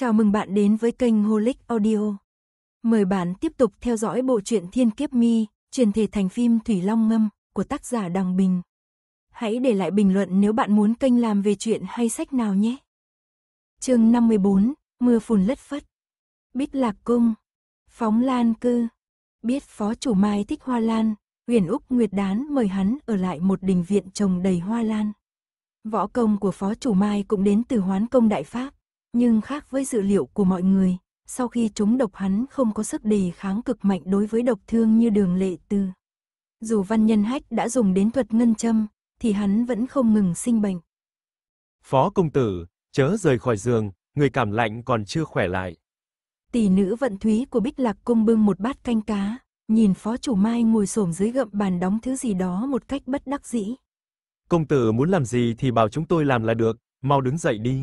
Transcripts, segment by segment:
Chào mừng bạn đến với kênh Holic Audio. Mời bạn tiếp tục theo dõi bộ truyện Thiên Kiếp Mi, truyền thể thành phim Thủy Long Ngâm của tác giả Đằng Bình. Hãy để lại bình luận nếu bạn muốn kênh làm về chuyện hay sách nào nhé. Chương 54, mưa phùn lất phất. Bích Lạc Cung, Phóng Lan Cư. Biết phó chủ Mai thích hoa lan, Huyền Úc Nguyệt Đán mời hắn ở lại một đình viện trồng đầy hoa lan. Võ công của phó chủ Mai cũng đến từ Hoán Công Đại Pháp nhưng khác với dự liệu của mọi người, sau khi chúng độc hắn không có sức đề kháng cực mạnh đối với độc thương như đường lệ tư. Dù văn nhân hách đã dùng đến thuật ngân châm, thì hắn vẫn không ngừng sinh bệnh. Phó công tử, chớ rời khỏi giường, người cảm lạnh còn chưa khỏe lại. Tỷ nữ vận thúy của Bích Lạc Cung bưng một bát canh cá, nhìn phó chủ mai ngồi xổm dưới gậm bàn đóng thứ gì đó một cách bất đắc dĩ. Công tử muốn làm gì thì bảo chúng tôi làm là được, mau đứng dậy đi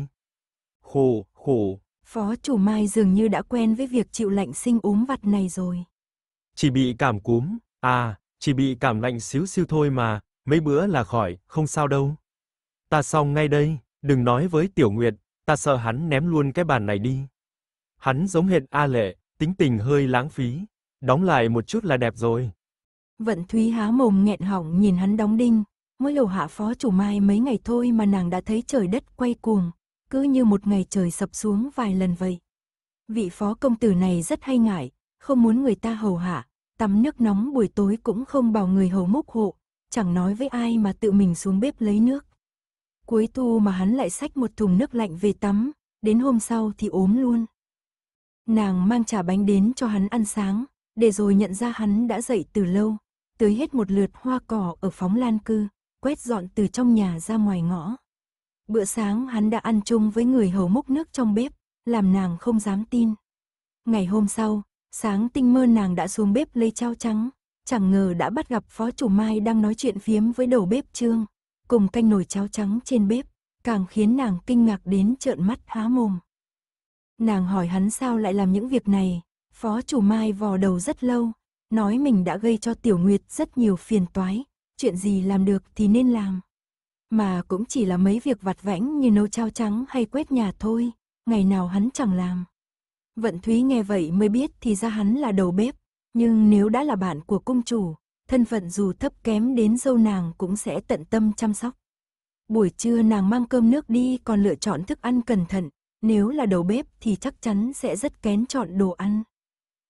khủ, khủ. Phó chủ Mai dường như đã quen với việc chịu lạnh sinh ốm vặt này rồi. Chỉ bị cảm cúm, à, chỉ bị cảm lạnh xíu xíu thôi mà, mấy bữa là khỏi, không sao đâu. Ta xong ngay đây, đừng nói với Tiểu Nguyệt, ta sợ hắn ném luôn cái bàn này đi. Hắn giống hệt A Lệ, tính tình hơi lãng phí, đóng lại một chút là đẹp rồi. Vận Thúy há mồm nghẹn họng nhìn hắn đóng đinh, mới lầu hạ phó chủ Mai mấy ngày thôi mà nàng đã thấy trời đất quay cuồng, cứ như một ngày trời sập xuống vài lần vậy. Vị phó công tử này rất hay ngại, không muốn người ta hầu hạ, tắm nước nóng buổi tối cũng không bảo người hầu múc hộ, chẳng nói với ai mà tự mình xuống bếp lấy nước. Cuối tu mà hắn lại xách một thùng nước lạnh về tắm, đến hôm sau thì ốm luôn. Nàng mang trà bánh đến cho hắn ăn sáng, để rồi nhận ra hắn đã dậy từ lâu, tưới hết một lượt hoa cỏ ở phóng lan cư, quét dọn từ trong nhà ra ngoài ngõ. Bữa sáng hắn đã ăn chung với người hầu múc nước trong bếp, làm nàng không dám tin. Ngày hôm sau, sáng tinh mơ nàng đã xuống bếp lấy chao trắng, chẳng ngờ đã bắt gặp phó chủ Mai đang nói chuyện phiếm với đầu bếp Trương, cùng canh nồi cháo trắng trên bếp, càng khiến nàng kinh ngạc đến trợn mắt há mồm. Nàng hỏi hắn sao lại làm những việc này, phó chủ Mai vò đầu rất lâu, nói mình đã gây cho Tiểu Nguyệt rất nhiều phiền toái, chuyện gì làm được thì nên làm. Mà cũng chỉ là mấy việc vặt vãnh như nấu chao trắng hay quét nhà thôi, ngày nào hắn chẳng làm. Vận Thúy nghe vậy mới biết thì ra hắn là đầu bếp, nhưng nếu đã là bạn của cung chủ, thân phận dù thấp kém đến dâu nàng cũng sẽ tận tâm chăm sóc. Buổi trưa nàng mang cơm nước đi còn lựa chọn thức ăn cẩn thận, nếu là đầu bếp thì chắc chắn sẽ rất kén chọn đồ ăn.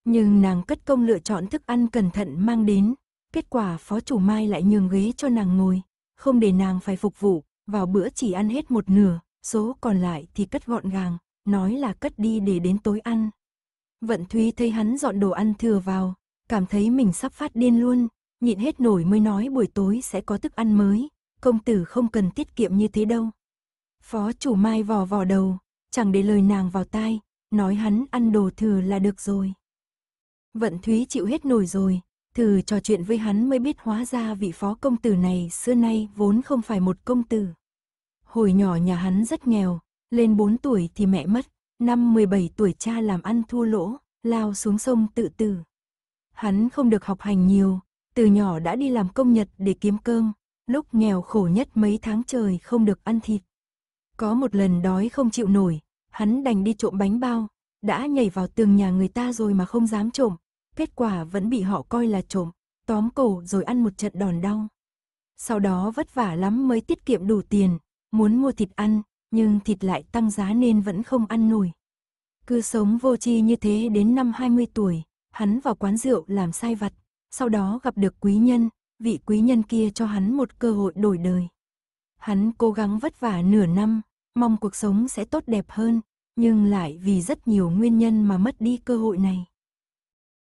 Nhưng nàng cất công lựa chọn thức ăn cẩn thận mang đến, kết quả phó chủ Mai lại nhường ghế cho nàng ngồi, không để nàng phải phục vụ, vào bữa chỉ ăn hết một nửa, số còn lại thì cất gọn gàng, nói là cất đi để đến tối ăn. Vận Thúy thấy hắn dọn đồ ăn thừa vào, cảm thấy mình sắp phát điên luôn, nhịn hết nổi mới nói buổi tối sẽ có thức ăn mới, công tử không cần tiết kiệm như thế đâu. Phó chủ Mai vò vò đầu, chẳng để lời nàng vào tai, nói hắn ăn đồ thừa là được rồi. Vận Thúy chịu hết nổi rồi, từ trò chuyện với hắn mới biết hóa ra vị phó công tử này xưa nay vốn không phải một công tử. Hồi nhỏ nhà hắn rất nghèo, lên 4 tuổi thì mẹ mất, năm 17 tuổi cha làm ăn thua lỗ, lao xuống sông tự tử. Hắn không được học hành nhiều, từ nhỏ đã đi làm công nhật để kiếm cơm, lúc nghèo khổ nhất mấy tháng trời không được ăn thịt. Có một lần đói không chịu nổi, hắn đành đi trộm bánh bao, đã nhảy vào tường nhà người ta rồi mà không dám trộm, kết quả vẫn bị họ coi là trộm, tóm cổ rồi ăn một trận đòn đau. Sau đó vất vả lắm mới tiết kiệm đủ tiền, muốn mua thịt ăn, nhưng thịt lại tăng giá nên vẫn không ăn nổi. Cứ sống vô tri như thế đến năm 20 tuổi, hắn vào quán rượu làm sai vặt, sau đó gặp được quý nhân, vị quý nhân kia cho hắn một cơ hội đổi đời. Hắn cố gắng vất vả nửa năm, mong cuộc sống sẽ tốt đẹp hơn, nhưng lại vì rất nhiều nguyên nhân mà mất đi cơ hội này.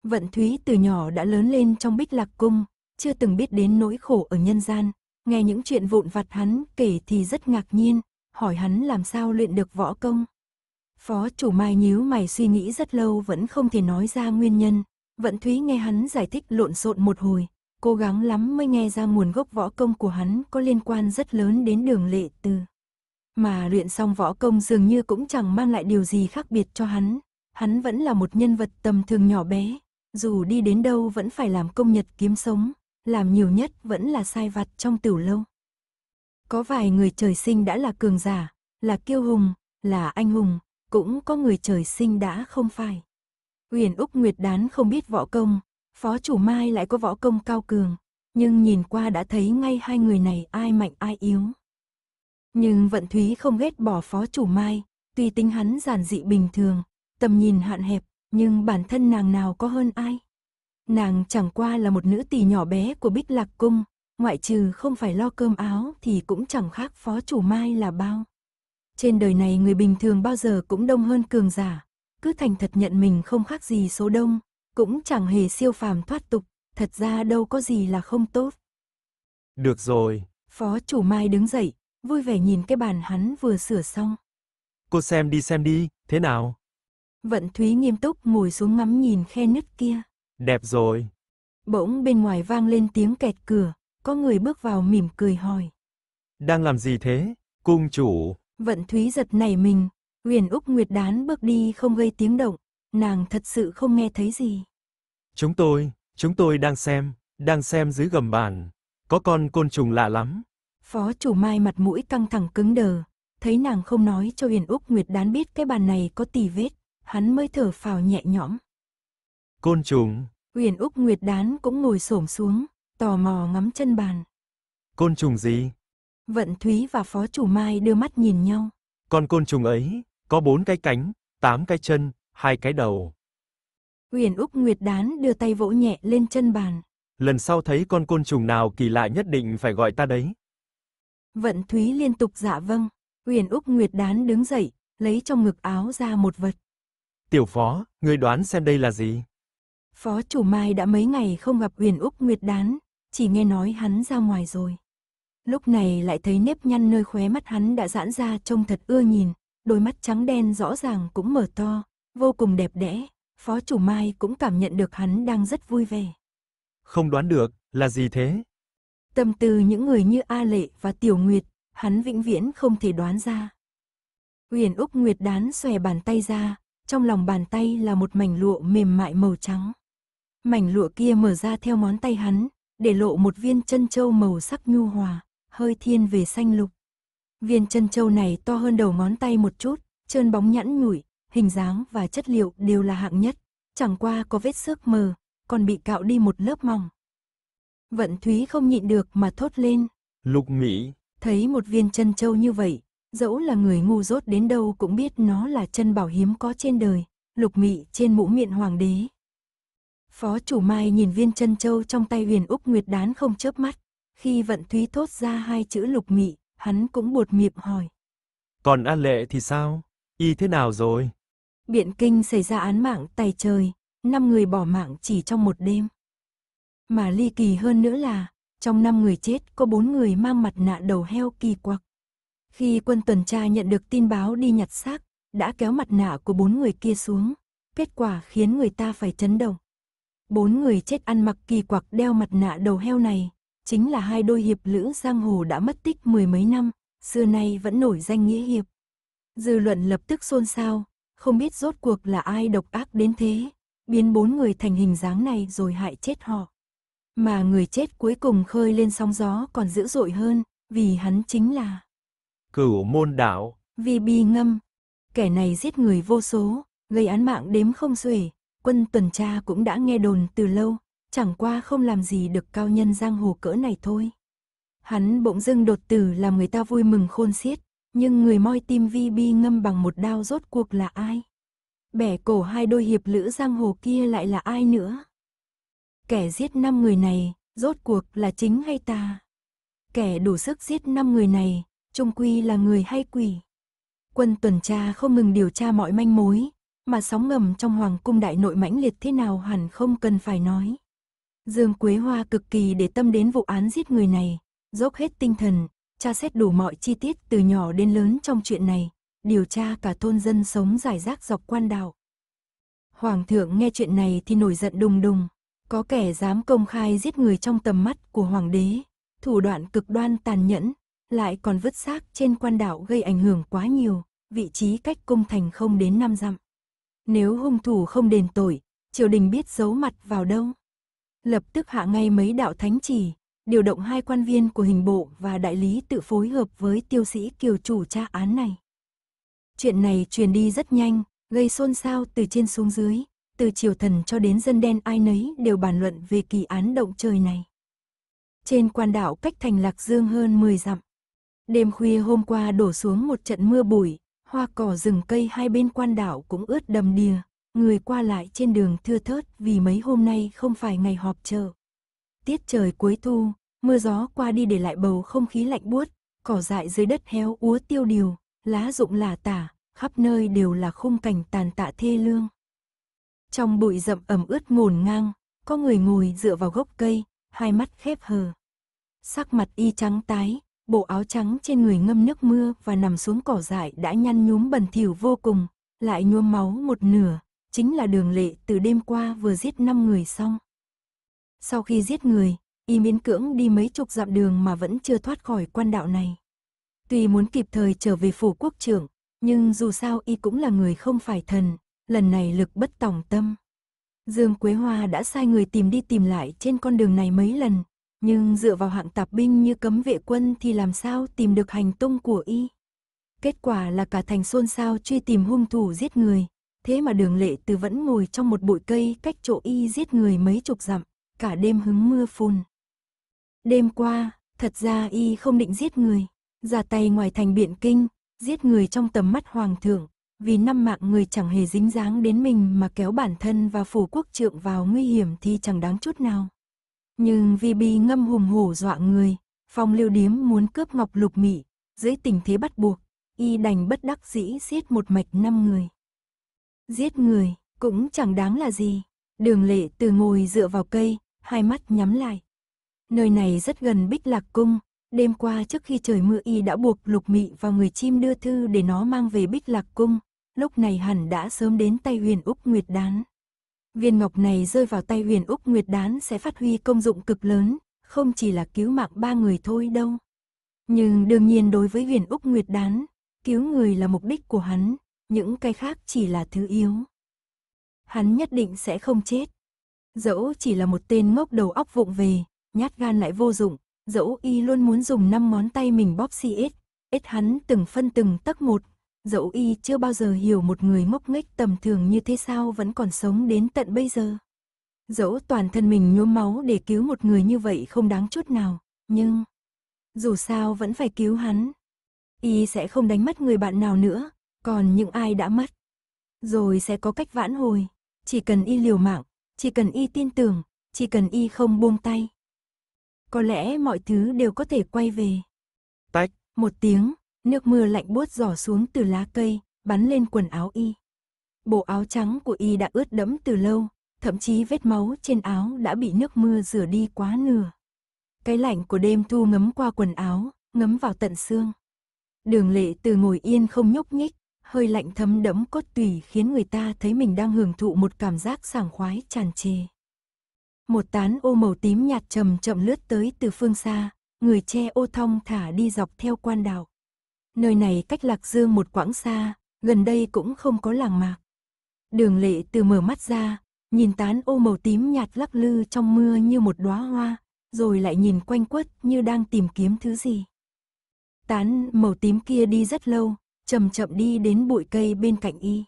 Vận Thúy từ nhỏ đã lớn lên trong bích lạc cung, chưa từng biết đến nỗi khổ ở nhân gian. Nghe những chuyện vụn vặt hắn kể thì rất ngạc nhiên, hỏi hắn làm sao luyện được võ công. Phó chủ Mai nhíu mày suy nghĩ rất lâu vẫn không thể nói ra nguyên nhân. Vận Thúy nghe hắn giải thích lộn xộn một hồi, cố gắng lắm mới nghe ra nguồn gốc võ công của hắn có liên quan rất lớn đến đường lệ từ. Mà luyện xong võ công dường như cũng chẳng mang lại điều gì khác biệt cho hắn. Hắn vẫn là một nhân vật tầm thường nhỏ bé, dù đi đến đâu vẫn phải làm công nhật kiếm sống, làm nhiều nhất vẫn là sai vặt trong tiểu lâu. Có vài người trời sinh đã là cường giả, là kiêu hùng, là anh hùng, cũng có người trời sinh đã không phải. Huyền Úc Nguyệt Đán không biết võ công, phó chủ Mai lại có võ công cao cường, nhưng nhìn qua đã thấy ngay hai người này ai mạnh ai yếu. Nhưng Vận Thúy không ghét bỏ phó chủ Mai, tuy tính hắn giản dị bình thường, tầm nhìn hạn hẹp, nhưng bản thân nàng nào có hơn ai. Nàng chẳng qua là một nữ tỳ nhỏ bé của Bích Lạc Cung, ngoại trừ không phải lo cơm áo thì cũng chẳng khác phó chủ mai là bao. Trên đời này người bình thường bao giờ cũng đông hơn cường giả, cứ thành thật nhận mình không khác gì số đông, cũng chẳng hề siêu phàm thoát tục, thật ra đâu có gì là không tốt. Được rồi. Phó chủ mai đứng dậy, vui vẻ nhìn cái bàn hắn vừa sửa xong. Cô xem đi xem đi, thế nào? Vận Thúy nghiêm túc ngồi xuống ngắm nhìn khe nứt kia. Đẹp rồi. Bỗng bên ngoài vang lên tiếng kẹt cửa, có người bước vào mỉm cười hỏi. Đang làm gì thế, cung chủ? Vận Thúy giật nảy mình, Huyền Úc Nguyệt đán bước đi không gây tiếng động, nàng thật sự không nghe thấy gì. Chúng tôi, chúng tôi đang xem, đang xem dưới gầm bàn, có con côn trùng lạ lắm. Phó chủ Mai mặt mũi căng thẳng cứng đờ, thấy nàng không nói cho Huyền Úc Nguyệt đán biết cái bàn này có tì vết, hắn mới thở phào nhẹ nhõm. Côn trùng. huyền Úc Nguyệt Đán cũng ngồi xổm xuống, tò mò ngắm chân bàn. Côn trùng gì? Vận Thúy và Phó Chủ Mai đưa mắt nhìn nhau. Con côn trùng ấy, có bốn cái cánh, tám cái chân, hai cái đầu. huyền Úc Nguyệt Đán đưa tay vỗ nhẹ lên chân bàn. Lần sau thấy con côn trùng nào kỳ lạ nhất định phải gọi ta đấy. Vận Thúy liên tục dạ vâng. huyền Úc Nguyệt Đán đứng dậy, lấy trong ngực áo ra một vật. Tiểu phó, ngươi đoán xem đây là gì? Phó chủ Mai đã mấy ngày không gặp Huyền Úc Nguyệt Đán, chỉ nghe nói hắn ra ngoài rồi. Lúc này lại thấy nếp nhăn nơi khóe mắt hắn đã giãn ra trông thật ưa nhìn, đôi mắt trắng đen rõ ràng cũng mở to, vô cùng đẹp đẽ. Phó chủ Mai cũng cảm nhận được hắn đang rất vui vẻ. Không đoán được, là gì thế? Tâm tư những người như A Lệ và Tiểu Nguyệt, hắn vĩnh viễn không thể đoán ra. Huyền Úc Nguyệt đán xòe bàn tay ra, trong lòng bàn tay là một mảnh lụa mềm mại màu trắng. Mảnh lụa kia mở ra theo món tay hắn, để lộ một viên chân châu màu sắc nhu hòa, hơi thiên về xanh lục. Viên chân châu này to hơn đầu ngón tay một chút, trơn bóng nhẵn nhủi, hình dáng và chất liệu đều là hạng nhất, chẳng qua có vết xước mờ, còn bị cạo đi một lớp mỏng. Vận Thúy không nhịn được mà thốt lên. Lục Mỹ. Thấy một viên chân châu như vậy, dẫu là người ngu dốt đến đâu cũng biết nó là chân bảo hiếm có trên đời, lục mị trên mũ miệng hoàng đế. Phó chủ Mai nhìn viên chân châu trong tay huyền Úc Nguyệt đán không chớp mắt, khi vận thúy thốt ra hai chữ lục mị, hắn cũng buột miệng hỏi. Còn An Lệ thì sao? Y thế nào rồi? Biện Kinh xảy ra án mạng tay trời, năm người bỏ mạng chỉ trong một đêm. Mà ly kỳ hơn nữa là, trong năm người chết có bốn người mang mặt nạ đầu heo kỳ quặc. Khi quân tuần tra nhận được tin báo đi nhặt xác, đã kéo mặt nạ của bốn người kia xuống, kết quả khiến người ta phải chấn động. Bốn người chết ăn mặc kỳ quặc đeo mặt nạ đầu heo này, chính là hai đôi hiệp lữ giang hồ đã mất tích mười mấy năm, xưa nay vẫn nổi danh nghĩa hiệp. Dư luận lập tức xôn xao, không biết rốt cuộc là ai độc ác đến thế, biến bốn người thành hình dáng này rồi hại chết họ. Mà người chết cuối cùng khơi lên sóng gió còn dữ dội hơn, vì hắn chính là cửu môn đạo. Vì bi ngâm, kẻ này giết người vô số, gây án mạng đếm không xuể, quân tuần tra cũng đã nghe đồn từ lâu, chẳng qua không làm gì được cao nhân giang hồ cỡ này thôi. Hắn bỗng dưng đột tử làm người ta vui mừng khôn xiết, nhưng người moi tim vi bi ngâm bằng một đao rốt cuộc là ai? Bẻ cổ hai đôi hiệp lữ giang hồ kia lại là ai nữa? Kẻ giết năm người này, rốt cuộc là chính hay ta? Kẻ đủ sức giết năm người này, Trung Quy là người hay quỷ. Quân tuần tra không ngừng điều tra mọi manh mối, mà sóng ngầm trong hoàng cung đại nội mãnh liệt thế nào hẳn không cần phải nói. Dương Quế Hoa cực kỳ để tâm đến vụ án giết người này, dốc hết tinh thần, tra xét đủ mọi chi tiết từ nhỏ đến lớn trong chuyện này, điều tra cả thôn dân sống giải rác dọc quan đảo. Hoàng thượng nghe chuyện này thì nổi giận đùng đùng, có kẻ dám công khai giết người trong tầm mắt của hoàng đế, thủ đoạn cực đoan tàn nhẫn, lại còn vứt xác trên quan đạo gây ảnh hưởng quá nhiều, vị trí cách cung thành không đến năm dặm. Nếu hung thủ không đền tội, triều đình biết giấu mặt vào đâu. Lập tức hạ ngay mấy đạo thánh chỉ, điều động hai quan viên của hình bộ và đại lý tự phối hợp với tiêu sĩ kiều chủ tra án này. Chuyện này truyền đi rất nhanh, gây xôn xao từ trên xuống dưới, từ triều thần cho đến dân đen ai nấy đều bàn luận về kỳ án động trời này. Trên quan đảo cách thành Lạc Dương hơn 10 dặm, Đêm khuya hôm qua đổ xuống một trận mưa bụi, hoa cỏ rừng cây hai bên quan đảo cũng ướt đầm đìa, người qua lại trên đường thưa thớt vì mấy hôm nay không phải ngày họp chợ. Tiết trời cuối thu, mưa gió qua đi để lại bầu không khí lạnh buốt, cỏ dại dưới đất héo úa tiêu điều, lá rụng là tả, khắp nơi đều là khung cảnh tàn tạ thê lương. Trong bụi rậm ẩm ướt ngổn ngang, có người ngồi dựa vào gốc cây, hai mắt khép hờ. Sắc mặt y trắng tái, bộ áo trắng trên người ngâm nước mưa và nằm xuống cỏ dại đã nhăn nhúm bẩn thỉu vô cùng, lại nhuốm máu một nửa, chính là đường lệ từ đêm qua vừa giết 5 người xong. Sau khi giết người, y miễn cưỡng đi mấy chục dặm đường mà vẫn chưa thoát khỏi quan đạo này. Tuy muốn kịp thời trở về phủ quốc trưởng, nhưng dù sao y cũng là người không phải thần, lần này lực bất tòng tâm. Dương Quế Hoa đã sai người tìm đi tìm lại trên con đường này mấy lần, nhưng dựa vào hạng tạp binh như cấm vệ quân thì làm sao tìm được hành tung của y. Kết quả là cả thành xôn xao truy tìm hung thủ giết người, thế mà đường lệ từ vẫn ngồi trong một bụi cây cách chỗ y giết người mấy chục dặm, cả đêm hứng mưa phun Đêm qua, thật ra y không định giết người, ra tay ngoài thành biện kinh, giết người trong tầm mắt hoàng thượng, vì năm mạng người chẳng hề dính dáng đến mình mà kéo bản thân và phủ quốc trượng vào nguy hiểm thì chẳng đáng chút nào. Nhưng Vi Bi ngâm hùm hổ dọa người, phong lưu điếm muốn cướp ngọc lục mị, dưới tình thế bắt buộc, y đành bất đắc dĩ giết một mạch năm người. Giết người cũng chẳng đáng là gì, đường lệ từ ngồi dựa vào cây, hai mắt nhắm lại. Nơi này rất gần bích lạc cung, đêm qua trước khi trời mưa y đã buộc lục mị vào người chim đưa thư để nó mang về bích lạc cung, lúc này hẳn đã sớm đến tay huyền Úc Nguyệt Đán. Viên ngọc này rơi vào tay huyền Úc Nguyệt Đán sẽ phát huy công dụng cực lớn, không chỉ là cứu mạng ba người thôi đâu. Nhưng đương nhiên đối với huyền Úc Nguyệt Đán, cứu người là mục đích của hắn, những cái khác chỉ là thứ yếu. Hắn nhất định sẽ không chết. Dẫu chỉ là một tên ngốc đầu óc vụng về, nhát gan lại vô dụng, dẫu y luôn muốn dùng năm món tay mình bóp si ít, ít hắn từng phân từng tấc một dẫu y chưa bao giờ hiểu một người ngốc nghếch tầm thường như thế sao vẫn còn sống đến tận bây giờ. Dẫu toàn thân mình nhuốm máu để cứu một người như vậy không đáng chút nào, nhưng dù sao vẫn phải cứu hắn. Y sẽ không đánh mất người bạn nào nữa, còn những ai đã mất. Rồi sẽ có cách vãn hồi, chỉ cần y liều mạng, chỉ cần y tin tưởng, chỉ cần y không buông tay. Có lẽ mọi thứ đều có thể quay về. Tách, một tiếng, Nước mưa lạnh buốt giỏ xuống từ lá cây, bắn lên quần áo y. Bộ áo trắng của y đã ướt đẫm từ lâu, thậm chí vết máu trên áo đã bị nước mưa rửa đi quá nửa. Cái lạnh của đêm thu ngấm qua quần áo, ngấm vào tận xương. Đường lệ từ ngồi yên không nhúc nhích, hơi lạnh thấm đẫm cốt tủy khiến người ta thấy mình đang hưởng thụ một cảm giác sảng khoái tràn trề. Một tán ô màu tím nhạt trầm chậm lướt tới từ phương xa, người che ô thong thả đi dọc theo quan đạo nơi này cách Lạc Dương một quãng xa, gần đây cũng không có làng mạc. Đường lệ từ mở mắt ra, nhìn tán ô màu tím nhạt lắc lư trong mưa như một đóa hoa, rồi lại nhìn quanh quất như đang tìm kiếm thứ gì. Tán màu tím kia đi rất lâu, chậm chậm đi đến bụi cây bên cạnh y.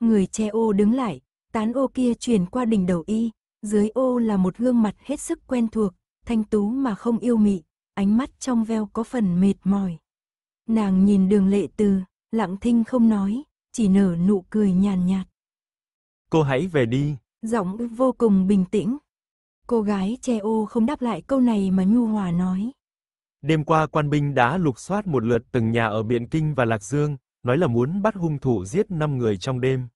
Người che ô đứng lại, tán ô kia chuyển qua đỉnh đầu y, dưới ô là một gương mặt hết sức quen thuộc, thanh tú mà không yêu mị, ánh mắt trong veo có phần mệt mỏi. Nàng nhìn đường lệ từ, lặng thinh không nói, chỉ nở nụ cười nhàn nhạt. Cô hãy về đi. Giọng vô cùng bình tĩnh. Cô gái che ô không đáp lại câu này mà nhu hòa nói. Đêm qua quan binh đã lục soát một lượt từng nhà ở Biện Kinh và Lạc Dương, nói là muốn bắt hung thủ giết 5 người trong đêm.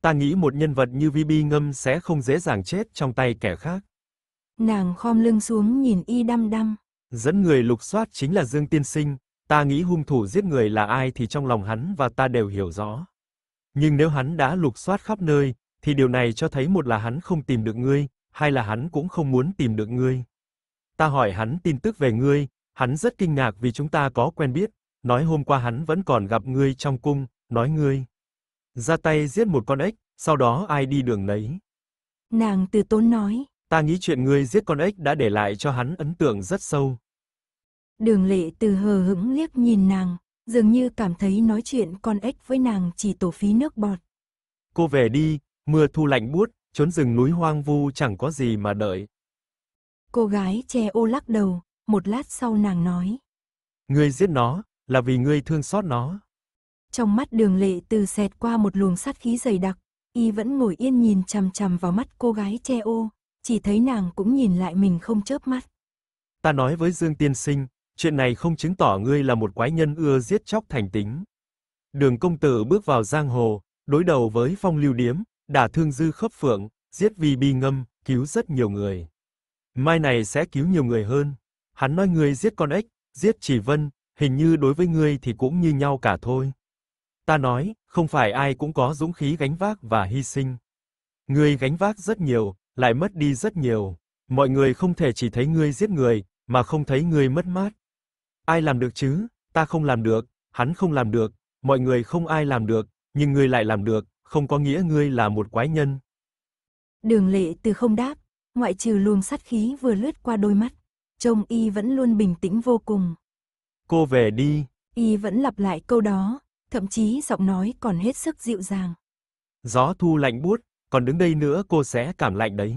Ta nghĩ một nhân vật như VB Ngâm sẽ không dễ dàng chết trong tay kẻ khác. Nàng khom lưng xuống nhìn y đăm đăm. Dẫn người lục soát chính là Dương Tiên Sinh, Ta nghĩ hung thủ giết người là ai thì trong lòng hắn và ta đều hiểu rõ. Nhưng nếu hắn đã lục soát khắp nơi, thì điều này cho thấy một là hắn không tìm được ngươi, hai là hắn cũng không muốn tìm được ngươi. Ta hỏi hắn tin tức về ngươi, hắn rất kinh ngạc vì chúng ta có quen biết, nói hôm qua hắn vẫn còn gặp ngươi trong cung, nói ngươi ra tay giết một con ếch, sau đó ai đi đường nấy. Nàng từ tốn nói, ta nghĩ chuyện ngươi giết con ếch đã để lại cho hắn ấn tượng rất sâu, Đường lệ từ hờ hững liếc nhìn nàng, dường như cảm thấy nói chuyện con ếch với nàng chỉ tổ phí nước bọt. Cô về đi, mưa thu lạnh buốt, trốn rừng núi hoang vu chẳng có gì mà đợi. Cô gái che ô lắc đầu, một lát sau nàng nói. Ngươi giết nó, là vì ngươi thương xót nó. Trong mắt đường lệ từ xẹt qua một luồng sát khí dày đặc, y vẫn ngồi yên nhìn chằm chằm vào mắt cô gái che ô, chỉ thấy nàng cũng nhìn lại mình không chớp mắt. Ta nói với Dương Tiên Sinh, chuyện này không chứng tỏ ngươi là một quái nhân ưa giết chóc thành tính. Đường công tử bước vào giang hồ, đối đầu với phong lưu điếm, đả thương dư khớp phượng, giết vi bi ngâm, cứu rất nhiều người. Mai này sẽ cứu nhiều người hơn. Hắn nói ngươi giết con ếch, giết Chỉ Vân, hình như đối với ngươi thì cũng như nhau cả thôi. Ta nói, không phải ai cũng có dũng khí gánh vác và hy sinh. Ngươi gánh vác rất nhiều, lại mất đi rất nhiều. Mọi người không thể chỉ thấy ngươi giết người, mà không thấy ngươi mất mát. Ai làm được chứ? Ta không làm được, hắn không làm được, mọi người không ai làm được, nhưng ngươi lại làm được, không có nghĩa ngươi là một quái nhân. Đường Lệ từ không đáp, ngoại trừ luồng sát khí vừa lướt qua đôi mắt, trông y vẫn luôn bình tĩnh vô cùng. Cô về đi. Y vẫn lặp lại câu đó, thậm chí giọng nói còn hết sức dịu dàng. Gió thu lạnh buốt, còn đứng đây nữa cô sẽ cảm lạnh đấy.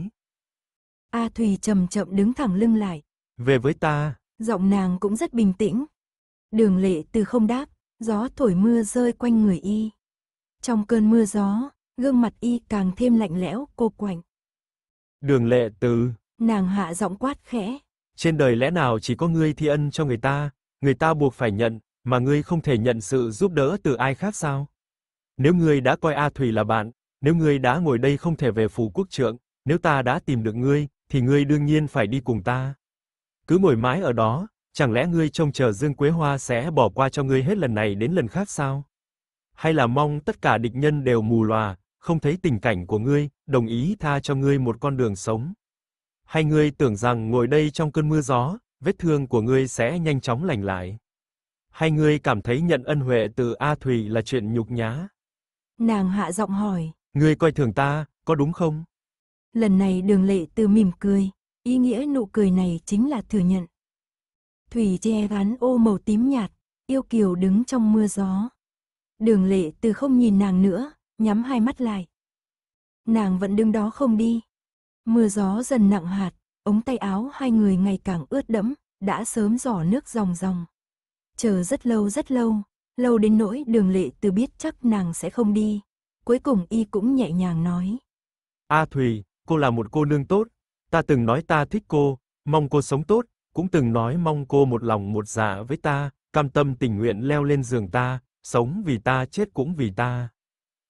A Thùy chậm chậm đứng thẳng lưng lại. Về với ta. Giọng nàng cũng rất bình tĩnh. Đường lệ từ không đáp, gió thổi mưa rơi quanh người y. Trong cơn mưa gió, gương mặt y càng thêm lạnh lẽo, cô quạnh. Đường lệ từ... Nàng hạ giọng quát khẽ. Trên đời lẽ nào chỉ có ngươi thi ân cho người ta, người ta buộc phải nhận, mà ngươi không thể nhận sự giúp đỡ từ ai khác sao? Nếu ngươi đã coi A Thủy là bạn, nếu ngươi đã ngồi đây không thể về phủ quốc trượng, nếu ta đã tìm được ngươi, thì ngươi đương nhiên phải đi cùng ta. Cứ ngồi mãi ở đó, chẳng lẽ ngươi trông chờ Dương Quế Hoa sẽ bỏ qua cho ngươi hết lần này đến lần khác sao? Hay là mong tất cả địch nhân đều mù lòa, không thấy tình cảnh của ngươi, đồng ý tha cho ngươi một con đường sống? Hay ngươi tưởng rằng ngồi đây trong cơn mưa gió, vết thương của ngươi sẽ nhanh chóng lành lại? Hay ngươi cảm thấy nhận ân huệ từ A thủy là chuyện nhục nhã? Nàng hạ giọng hỏi. Ngươi coi thường ta, có đúng không? Lần này đường lệ từ mỉm cười. Ý nghĩa nụ cười này chính là thừa nhận. Thủy che gắn ô màu tím nhạt, yêu kiều đứng trong mưa gió. Đường lệ từ không nhìn nàng nữa, nhắm hai mắt lại. Nàng vẫn đứng đó không đi. Mưa gió dần nặng hạt, ống tay áo hai người ngày càng ướt đẫm, đã sớm giỏ nước ròng ròng. Chờ rất lâu rất lâu, lâu đến nỗi đường lệ từ biết chắc nàng sẽ không đi. Cuối cùng y cũng nhẹ nhàng nói. A Thùy, cô là một cô nương tốt, Ta từng nói ta thích cô, mong cô sống tốt, cũng từng nói mong cô một lòng một dạ với ta, cam tâm tình nguyện leo lên giường ta, sống vì ta chết cũng vì ta.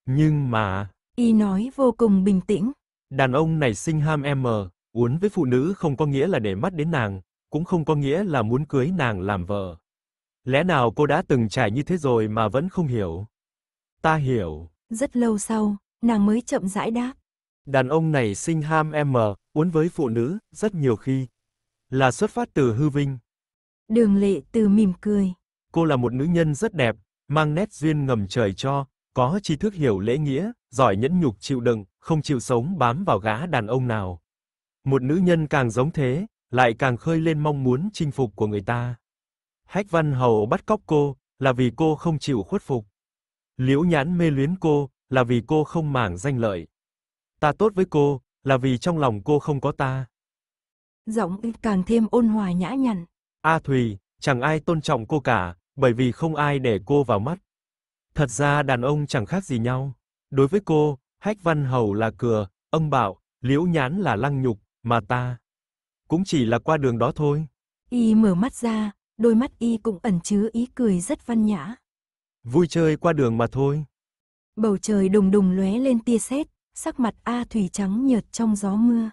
Nhưng mà, y nói vô cùng bình tĩnh. Đàn ông này sinh ham em mờ, uốn với phụ nữ không có nghĩa là để mắt đến nàng, cũng không có nghĩa là muốn cưới nàng làm vợ. Lẽ nào cô đã từng trải như thế rồi mà vẫn không hiểu? Ta hiểu. Rất lâu sau, nàng mới chậm rãi đáp. Đàn ông này sinh ham em mờ uốn với phụ nữ, rất nhiều khi. Là xuất phát từ hư vinh. Đường lệ từ mỉm cười. Cô là một nữ nhân rất đẹp, mang nét duyên ngầm trời cho, có tri thức hiểu lễ nghĩa, giỏi nhẫn nhục chịu đựng, không chịu sống bám vào gã đàn ông nào. Một nữ nhân càng giống thế, lại càng khơi lên mong muốn chinh phục của người ta. Hách Văn Hầu bắt cóc cô, là vì cô không chịu khuất phục. Liễu Nhãn mê luyến cô, là vì cô không màng danh lợi. Ta tốt với cô, là vì trong lòng cô không có ta. Giọng càng thêm ôn hòa nhã nhặn. A Thùy, chẳng ai tôn trọng cô cả, bởi vì không ai để cô vào mắt. Thật ra đàn ông chẳng khác gì nhau. Đối với cô, Hách Văn Hầu là cửa, ông Bảo, Liễu Nhán là lăng nhục, mà ta cũng chỉ là qua đường đó thôi. Y mở mắt ra, đôi mắt y cũng ẩn chứa ý cười rất văn nhã. Vui chơi qua đường mà thôi. Bầu trời đùng đùng lóe lên tia sét, sắc mặt A Thủy trắng nhợt trong gió mưa.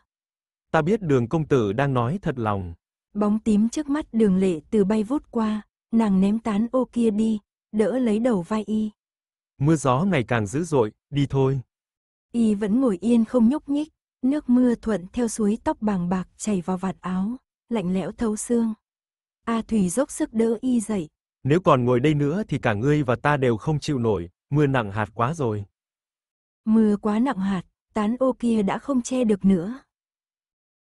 Ta biết đường công tử đang nói thật lòng. Bóng tím trước mắt đường lệ từ bay vút qua, nàng ném tán ô kia đi, đỡ lấy đầu vai y. Mưa gió ngày càng dữ dội, đi thôi. Y vẫn ngồi yên không nhúc nhích, nước mưa thuận theo suối tóc bàng bạc chảy vào vạt áo, lạnh lẽo thấu xương. A Thủy dốc sức đỡ y dậy. Nếu còn ngồi đây nữa thì cả ngươi và ta đều không chịu nổi, mưa nặng hạt quá rồi. Mưa quá nặng hạt, tán ô kia đã không che được nữa.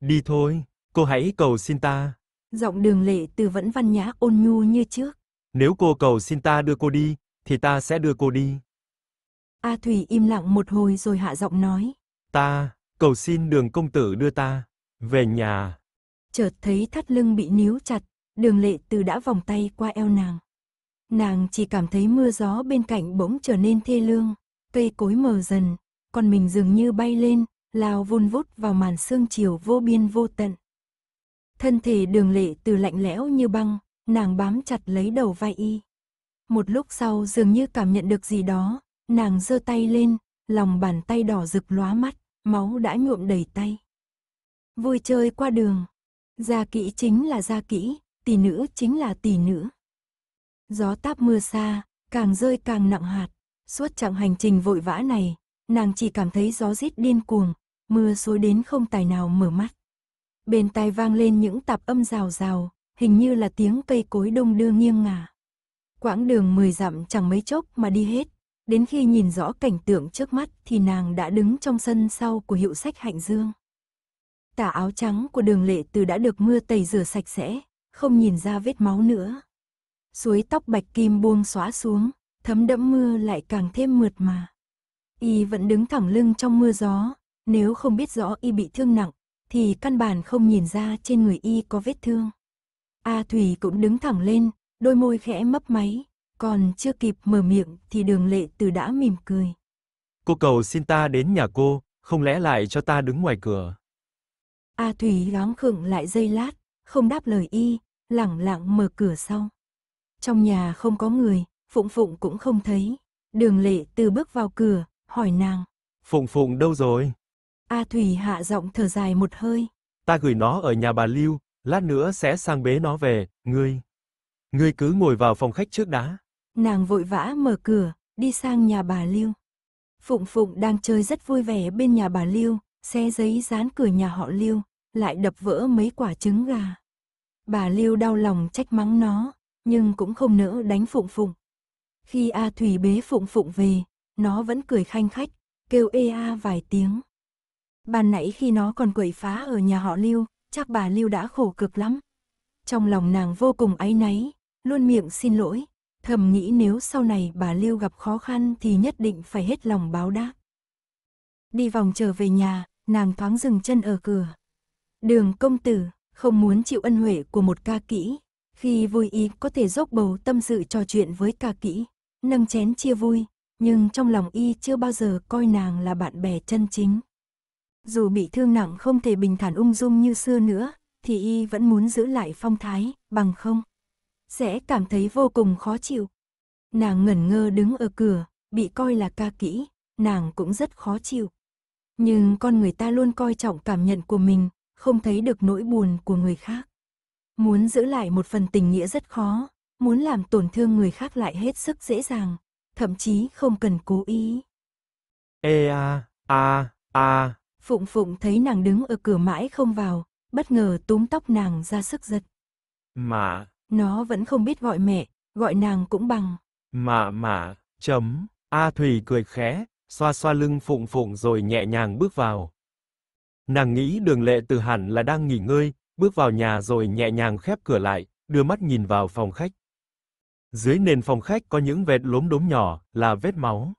Đi thôi, cô hãy cầu xin ta. Giọng đường lệ từ vẫn văn nhã ôn nhu như trước. Nếu cô cầu xin ta đưa cô đi, thì ta sẽ đưa cô đi. A à Thủy im lặng một hồi rồi hạ giọng nói. Ta, cầu xin đường công tử đưa ta, về nhà. Chợt thấy thắt lưng bị níu chặt, đường lệ từ đã vòng tay qua eo nàng. Nàng chỉ cảm thấy mưa gió bên cạnh bỗng trở nên thê lương cây cối mờ dần, còn mình dường như bay lên, lao vun vút vào màn sương chiều vô biên vô tận. Thân thể đường lệ từ lạnh lẽo như băng, nàng bám chặt lấy đầu vai y. Một lúc sau dường như cảm nhận được gì đó, nàng giơ tay lên, lòng bàn tay đỏ rực lóa mắt, máu đã nhuộm đầy tay. Vui chơi qua đường. Gia kỹ chính là gia kỹ, tỷ nữ chính là tỷ nữ. Gió táp mưa xa, càng rơi càng nặng hạt. Suốt chặng hành trình vội vã này, nàng chỉ cảm thấy gió rít điên cuồng, mưa xối đến không tài nào mở mắt. Bên tai vang lên những tạp âm rào rào, hình như là tiếng cây cối đông đưa nghiêng ngả. Quãng đường mười dặm chẳng mấy chốc mà đi hết, đến khi nhìn rõ cảnh tượng trước mắt thì nàng đã đứng trong sân sau của hiệu sách Hạnh Dương. Tả áo trắng của đường lệ từ đã được mưa tẩy rửa sạch sẽ, không nhìn ra vết máu nữa. Suối tóc bạch kim buông xóa xuống, thấm đẫm mưa lại càng thêm mượt mà. Y vẫn đứng thẳng lưng trong mưa gió, nếu không biết rõ Y bị thương nặng, thì căn bản không nhìn ra trên người Y có vết thương. A Thủy cũng đứng thẳng lên, đôi môi khẽ mấp máy, còn chưa kịp mở miệng thì đường lệ từ đã mỉm cười. Cô cầu xin ta đến nhà cô, không lẽ lại cho ta đứng ngoài cửa. A Thủy gắng khựng lại giây lát, không đáp lời y, lẳng lặng mở cửa sau. Trong nhà không có người, Phụng Phụng cũng không thấy. Đường lệ từ bước vào cửa, hỏi nàng. Phụng Phụng đâu rồi? A Thủy hạ giọng thở dài một hơi. Ta gửi nó ở nhà bà Lưu, lát nữa sẽ sang bế nó về, ngươi. Ngươi cứ ngồi vào phòng khách trước đã. Nàng vội vã mở cửa, đi sang nhà bà Lưu. Phụng Phụng đang chơi rất vui vẻ bên nhà bà Lưu, xé giấy dán cửa nhà họ Lưu, lại đập vỡ mấy quả trứng gà. Bà Lưu đau lòng trách mắng nó, nhưng cũng không nỡ đánh Phụng Phụng. Khi A Thủy bế Phụng Phụng về, nó vẫn cười khanh khách, kêu ê a vài tiếng. Ban nãy khi nó còn quậy phá ở nhà họ Lưu, chắc bà Lưu đã khổ cực lắm. Trong lòng nàng vô cùng áy náy, luôn miệng xin lỗi, thầm nghĩ nếu sau này bà Lưu gặp khó khăn thì nhất định phải hết lòng báo đáp. Đi vòng trở về nhà, nàng thoáng dừng chân ở cửa. Đường công tử, không muốn chịu ân huệ của một ca kỹ, khi vui ý có thể dốc bầu tâm sự trò chuyện với ca kỹ nâng chén chia vui, nhưng trong lòng y chưa bao giờ coi nàng là bạn bè chân chính. Dù bị thương nặng không thể bình thản ung dung như xưa nữa, thì y vẫn muốn giữ lại phong thái, bằng không. Sẽ cảm thấy vô cùng khó chịu. Nàng ngẩn ngơ đứng ở cửa, bị coi là ca kỹ, nàng cũng rất khó chịu. Nhưng con người ta luôn coi trọng cảm nhận của mình, không thấy được nỗi buồn của người khác. Muốn giữ lại một phần tình nghĩa rất khó, muốn làm tổn thương người khác lại hết sức dễ dàng, thậm chí không cần cố ý. Ê a, a, a. Phụng Phụng thấy nàng đứng ở cửa mãi không vào, bất ngờ túm tóc nàng ra sức giật. Mà. Nó vẫn không biết gọi mẹ, gọi nàng cũng bằng. Mà mà, chấm. A thủy cười khẽ, xoa xoa lưng Phụng Phụng rồi nhẹ nhàng bước vào. Nàng nghĩ đường lệ từ hẳn là đang nghỉ ngơi, bước vào nhà rồi nhẹ nhàng khép cửa lại, đưa mắt nhìn vào phòng khách. Dưới nền phòng khách có những vệt lốm đốm nhỏ, là vết máu.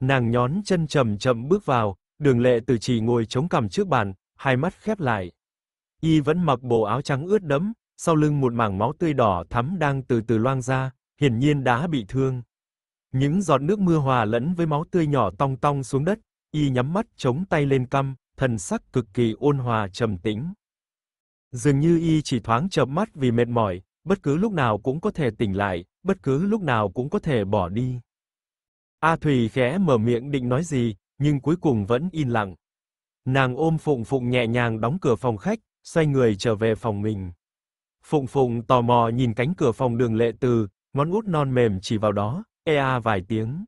Nàng nhón chân chậm chậm bước vào, Đường Lệ Từ chỉ ngồi chống cằm trước bàn, hai mắt khép lại. Y vẫn mặc bộ áo trắng ướt đẫm, sau lưng một mảng máu tươi đỏ thắm đang từ từ loang ra, hiển nhiên đã bị thương. Những giọt nước mưa hòa lẫn với máu tươi nhỏ tong tong xuống đất, y nhắm mắt chống tay lên cằm, thần sắc cực kỳ ôn hòa trầm tĩnh. Dường như y chỉ thoáng chợp mắt vì mệt mỏi, bất cứ lúc nào cũng có thể tỉnh lại, bất cứ lúc nào cũng có thể bỏ đi. A Thùy khẽ mở miệng định nói gì, nhưng cuối cùng vẫn im lặng. Nàng ôm Phụng Phụng nhẹ nhàng đóng cửa phòng khách, xoay người trở về phòng mình. Phụng Phụng tò mò nhìn cánh cửa phòng đường lệ từ, ngón út non mềm chỉ vào đó, e a vài tiếng.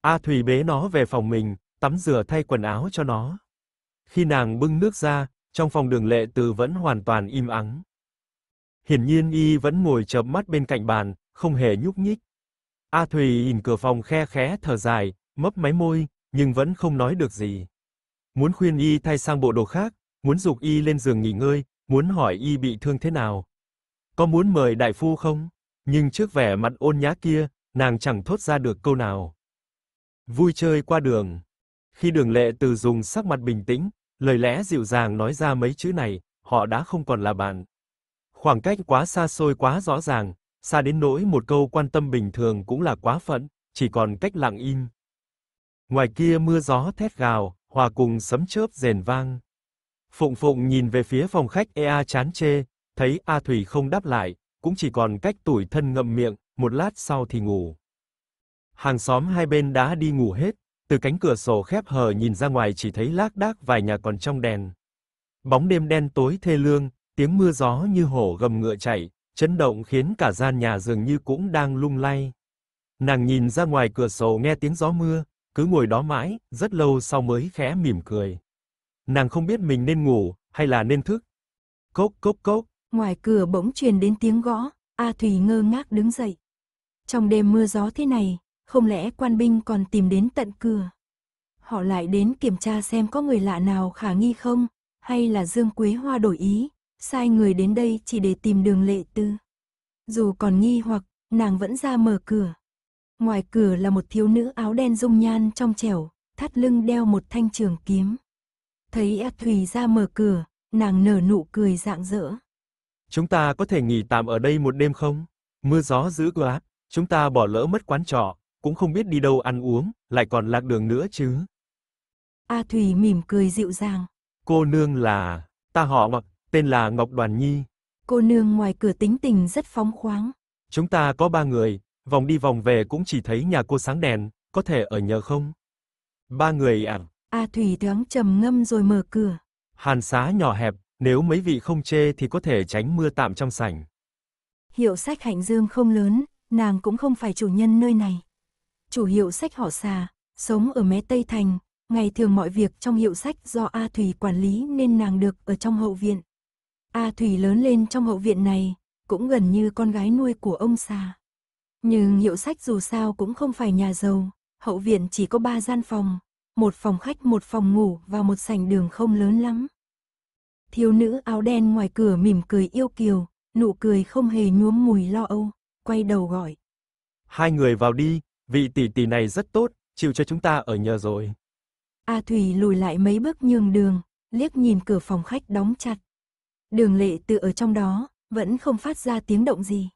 A Thùy bế nó về phòng mình, tắm rửa thay quần áo cho nó. Khi nàng bưng nước ra, trong phòng đường lệ từ vẫn hoàn toàn im ắng hiển nhiên y vẫn ngồi chớp mắt bên cạnh bàn, không hề nhúc nhích. A Thùy nhìn cửa phòng khe khẽ thở dài, mấp máy môi, nhưng vẫn không nói được gì. Muốn khuyên y thay sang bộ đồ khác, muốn dục y lên giường nghỉ ngơi, muốn hỏi y bị thương thế nào. Có muốn mời đại phu không? Nhưng trước vẻ mặt ôn nhã kia, nàng chẳng thốt ra được câu nào. Vui chơi qua đường. Khi Đường Lệ Từ dùng sắc mặt bình tĩnh, lời lẽ dịu dàng nói ra mấy chữ này, họ đã không còn là bạn. Khoảng cách quá xa xôi quá rõ ràng, xa đến nỗi một câu quan tâm bình thường cũng là quá phận, chỉ còn cách lặng im. Ngoài kia mưa gió thét gào, hòa cùng sấm chớp rền vang. Phụng Phụng nhìn về phía phòng khách EA chán chê, thấy A Thủy không đáp lại, cũng chỉ còn cách tủi thân ngậm miệng, một lát sau thì ngủ. Hàng xóm hai bên đã đi ngủ hết, từ cánh cửa sổ khép hờ nhìn ra ngoài chỉ thấy lác đác vài nhà còn trong đèn. Bóng đêm đen tối thê lương, tiếng mưa gió như hổ gầm ngựa chạy, chấn động khiến cả gian nhà dường như cũng đang lung lay. Nàng nhìn ra ngoài cửa sổ nghe tiếng gió mưa, cứ ngồi đó mãi, rất lâu sau mới khẽ mỉm cười. Nàng không biết mình nên ngủ hay là nên thức. Cốc cốc cốc. Ngoài cửa bỗng truyền đến tiếng gõ, A thủy ngơ ngác đứng dậy. Trong đêm mưa gió thế này, không lẽ quan binh còn tìm đến tận cửa? Họ lại đến kiểm tra xem có người lạ nào khả nghi không, hay là Dương Quế Hoa đổi ý? sai người đến đây chỉ để tìm đường lệ tư. Dù còn nghi hoặc, nàng vẫn ra mở cửa. Ngoài cửa là một thiếu nữ áo đen dung nhan trong trẻo, thắt lưng đeo một thanh trường kiếm. Thấy A thủy ra mở cửa, nàng nở nụ cười rạng rỡ. Chúng ta có thể nghỉ tạm ở đây một đêm không? Mưa gió dữ quá, chúng ta bỏ lỡ mất quán trọ, cũng không biết đi đâu ăn uống, lại còn lạc đường nữa chứ. A thủy mỉm cười dịu dàng. Cô nương là, ta họ mặc, tên là Ngọc Đoàn Nhi. Cô nương ngoài cửa tính tình rất phóng khoáng. Chúng ta có ba người, vòng đi vòng về cũng chỉ thấy nhà cô sáng đèn, có thể ở nhờ không? Ba người à? A Thủy thoáng trầm ngâm rồi mở cửa. Hàn xá nhỏ hẹp, nếu mấy vị không chê thì có thể tránh mưa tạm trong sảnh. Hiệu sách Hạnh Dương không lớn, nàng cũng không phải chủ nhân nơi này. Chủ hiệu sách họ xà, sống ở mé Tây Thành, ngày thường mọi việc trong hiệu sách do A Thủy quản lý nên nàng được ở trong hậu viện. A Thủy lớn lên trong hậu viện này, cũng gần như con gái nuôi của ông xa. Nhưng hiệu sách dù sao cũng không phải nhà giàu, hậu viện chỉ có ba gian phòng, một phòng khách một phòng ngủ và một sảnh đường không lớn lắm. Thiếu nữ áo đen ngoài cửa mỉm cười yêu kiều, nụ cười không hề nhuốm mùi lo âu, quay đầu gọi. Hai người vào đi, vị tỷ tỷ này rất tốt, chịu cho chúng ta ở nhờ rồi. A Thủy lùi lại mấy bước nhường đường, liếc nhìn cửa phòng khách đóng chặt, Đường lệ tự ở trong đó, vẫn không phát ra tiếng động gì.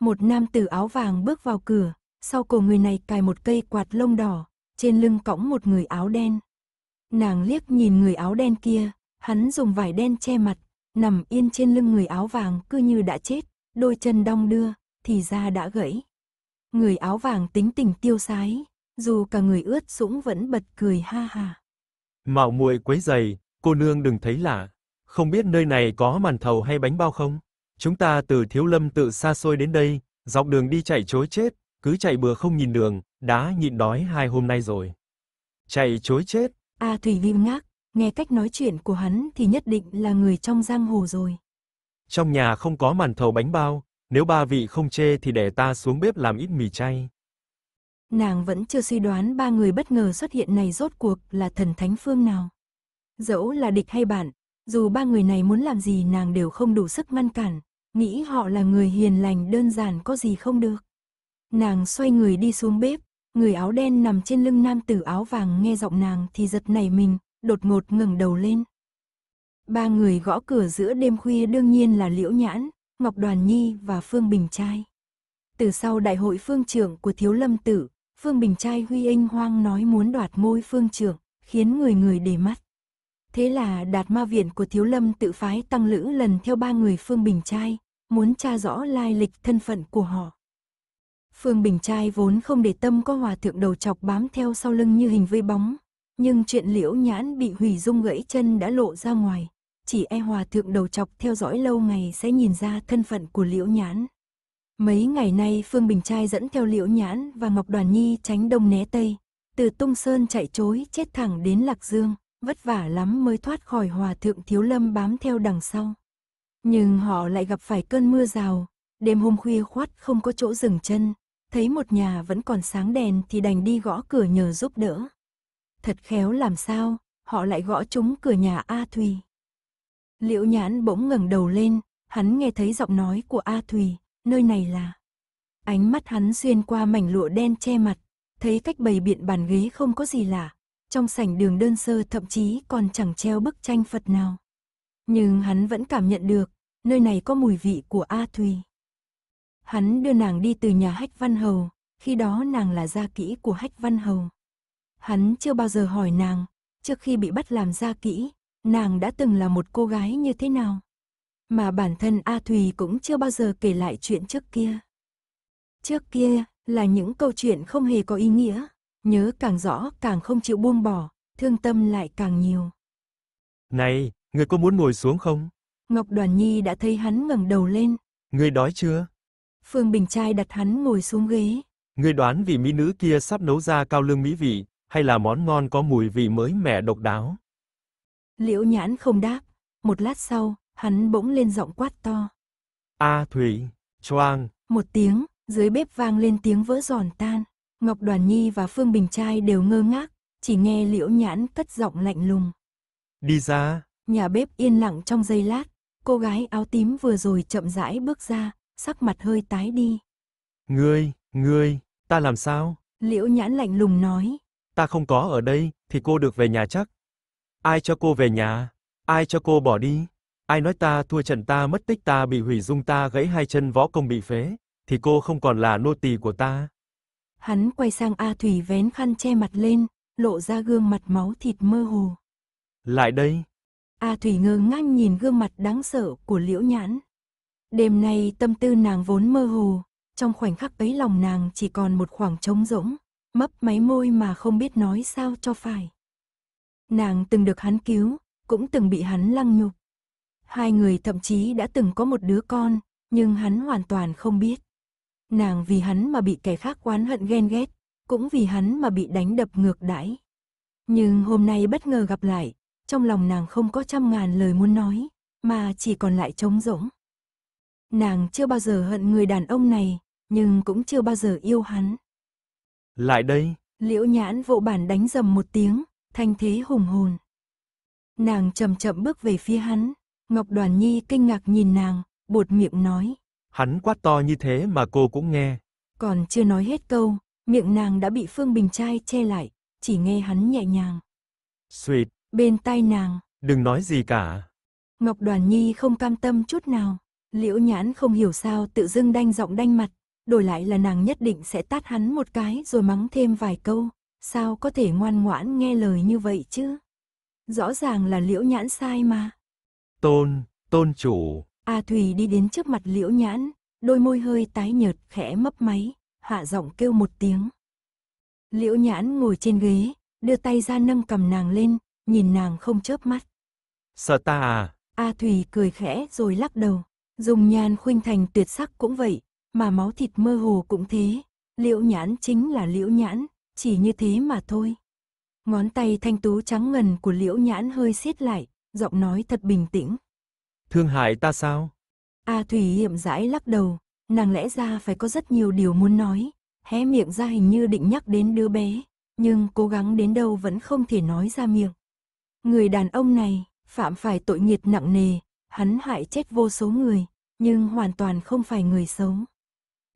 Một nam tử áo vàng bước vào cửa, sau cổ người này cài một cây quạt lông đỏ, trên lưng cõng một người áo đen. Nàng liếc nhìn người áo đen kia, hắn dùng vải đen che mặt, nằm yên trên lưng người áo vàng cứ như đã chết, đôi chân đong đưa, thì ra đã gãy. Người áo vàng tính tình tiêu sái, dù cả người ướt sũng vẫn bật cười ha hà. Mạo muội quấy giày, cô nương đừng thấy lạ không biết nơi này có màn thầu hay bánh bao không? Chúng ta từ Thiếu Lâm tự xa xôi đến đây, dọc đường đi chạy chối chết, cứ chạy bừa không nhìn đường, đã nhịn đói hai hôm nay rồi. Chạy chối chết. A Thủy Vim ngác, nghe cách nói chuyện của hắn thì nhất định là người trong giang hồ rồi. Trong nhà không có màn thầu bánh bao, nếu ba vị không chê thì để ta xuống bếp làm ít mì chay. Nàng vẫn chưa suy đoán ba người bất ngờ xuất hiện này rốt cuộc là thần thánh phương nào. Dẫu là địch hay bạn, dù ba người này muốn làm gì nàng đều không đủ sức ngăn cản, nghĩ họ là người hiền lành đơn giản có gì không được. Nàng xoay người đi xuống bếp, người áo đen nằm trên lưng nam tử áo vàng nghe giọng nàng thì giật nảy mình, đột ngột ngẩng đầu lên. Ba người gõ cửa giữa đêm khuya đương nhiên là Liễu Nhãn, Ngọc Đoàn Nhi và Phương Bình Trai. Từ sau đại hội phương trưởng của Thiếu Lâm Tử, Phương Bình Trai Huy Anh Hoang nói muốn đoạt môi phương trưởng, khiến người người để mắt. Thế là đạt ma viện của Thiếu Lâm tự phái tăng lữ lần theo ba người Phương Bình Trai, muốn tra rõ lai lịch thân phận của họ. Phương Bình Trai vốn không để tâm có hòa thượng đầu chọc bám theo sau lưng như hình vây bóng, nhưng chuyện liễu nhãn bị hủy dung gãy chân đã lộ ra ngoài, chỉ e hòa thượng đầu chọc theo dõi lâu ngày sẽ nhìn ra thân phận của liễu nhãn. Mấy ngày nay Phương Bình Trai dẫn theo liễu nhãn và Ngọc Đoàn Nhi tránh đông né tây, từ Tung Sơn chạy chối chết thẳng đến Lạc Dương vất vả lắm mới thoát khỏi hòa thượng thiếu lâm bám theo đằng sau. Nhưng họ lại gặp phải cơn mưa rào, đêm hôm khuya khoát không có chỗ dừng chân, thấy một nhà vẫn còn sáng đèn thì đành đi gõ cửa nhờ giúp đỡ. Thật khéo làm sao, họ lại gõ trúng cửa nhà A Thùy. Liễu nhãn bỗng ngẩng đầu lên, hắn nghe thấy giọng nói của A Thùy, nơi này là. Ánh mắt hắn xuyên qua mảnh lụa đen che mặt, thấy cách bày biện bàn ghế không có gì lạ, trong sảnh đường đơn sơ thậm chí còn chẳng treo bức tranh Phật nào. Nhưng hắn vẫn cảm nhận được, nơi này có mùi vị của A Thùy. Hắn đưa nàng đi từ nhà Hách Văn Hầu, khi đó nàng là gia kỹ của Hách Văn Hầu. Hắn chưa bao giờ hỏi nàng, trước khi bị bắt làm gia kỹ, nàng đã từng là một cô gái như thế nào. Mà bản thân A Thùy cũng chưa bao giờ kể lại chuyện trước kia. Trước kia là những câu chuyện không hề có ý nghĩa, Nhớ càng rõ càng không chịu buông bỏ, thương tâm lại càng nhiều. Này, người có muốn ngồi xuống không? Ngọc Đoàn Nhi đã thấy hắn ngẩng đầu lên. Người đói chưa? Phương Bình Trai đặt hắn ngồi xuống ghế. Người đoán vì mỹ nữ kia sắp nấu ra cao lương mỹ vị, hay là món ngon có mùi vị mới mẻ độc đáo? Liễu nhãn không đáp, một lát sau, hắn bỗng lên giọng quát to. A à, Thủy, choang. Một tiếng, dưới bếp vang lên tiếng vỡ giòn tan. Ngọc Đoàn Nhi và Phương Bình Trai đều ngơ ngác, chỉ nghe Liễu Nhãn cất giọng lạnh lùng. Đi ra. Nhà bếp yên lặng trong giây lát, cô gái áo tím vừa rồi chậm rãi bước ra, sắc mặt hơi tái đi. Ngươi, ngươi, ta làm sao? Liễu Nhãn lạnh lùng nói. Ta không có ở đây, thì cô được về nhà chắc. Ai cho cô về nhà? Ai cho cô bỏ đi? Ai nói ta thua trận ta mất tích ta bị hủy dung ta gãy hai chân võ công bị phế, thì cô không còn là nô tỳ của ta. Hắn quay sang A Thủy vén khăn che mặt lên, lộ ra gương mặt máu thịt mơ hồ. Lại đây. A Thủy ngơ ngác nhìn gương mặt đáng sợ của Liễu Nhãn. Đêm nay tâm tư nàng vốn mơ hồ, trong khoảnh khắc ấy lòng nàng chỉ còn một khoảng trống rỗng, mấp máy môi mà không biết nói sao cho phải. Nàng từng được hắn cứu, cũng từng bị hắn lăng nhục. Hai người thậm chí đã từng có một đứa con, nhưng hắn hoàn toàn không biết. Nàng vì hắn mà bị kẻ khác oán hận ghen ghét, cũng vì hắn mà bị đánh đập ngược đãi. Nhưng hôm nay bất ngờ gặp lại, trong lòng nàng không có trăm ngàn lời muốn nói, mà chỉ còn lại trống rỗng. Nàng chưa bao giờ hận người đàn ông này, nhưng cũng chưa bao giờ yêu hắn. Lại đây. Liễu nhãn vỗ bản đánh dầm một tiếng, thanh thế hùng hồn. Nàng chậm chậm bước về phía hắn, Ngọc Đoàn Nhi kinh ngạc nhìn nàng, buột miệng nói. Hắn quát to như thế mà cô cũng nghe. Còn chưa nói hết câu, miệng nàng đã bị Phương Bình Trai che lại, chỉ nghe hắn nhẹ nhàng. Sweet. Bên tai nàng. Đừng nói gì cả. Ngọc Đoàn Nhi không cam tâm chút nào. Liễu nhãn không hiểu sao tự dưng đanh giọng đanh mặt, đổi lại là nàng nhất định sẽ tát hắn một cái rồi mắng thêm vài câu, sao có thể ngoan ngoãn nghe lời như vậy chứ? Rõ ràng là liễu nhãn sai mà. Tôn, tôn chủ, A Thùy đi đến trước mặt liễu nhãn, đôi môi hơi tái nhợt khẽ mấp máy, hạ giọng kêu một tiếng. Liễu nhãn ngồi trên ghế, đưa tay ra nâng cầm nàng lên, nhìn nàng không chớp mắt. Sợ ta à? A Thùy cười khẽ rồi lắc đầu. Dùng nhan khuynh thành tuyệt sắc cũng vậy, mà máu thịt mơ hồ cũng thế. Liễu nhãn chính là liễu nhãn, chỉ như thế mà thôi. Ngón tay thanh tú trắng ngần của liễu nhãn hơi siết lại, giọng nói thật bình tĩnh. Thương hại ta sao? A à, Thủy hiểm rãi lắc đầu, nàng lẽ ra phải có rất nhiều điều muốn nói, hé miệng ra hình như định nhắc đến đứa bé, nhưng cố gắng đến đâu vẫn không thể nói ra miệng. Người đàn ông này, phạm phải tội nghiệt nặng nề, hắn hại chết vô số người, nhưng hoàn toàn không phải người xấu.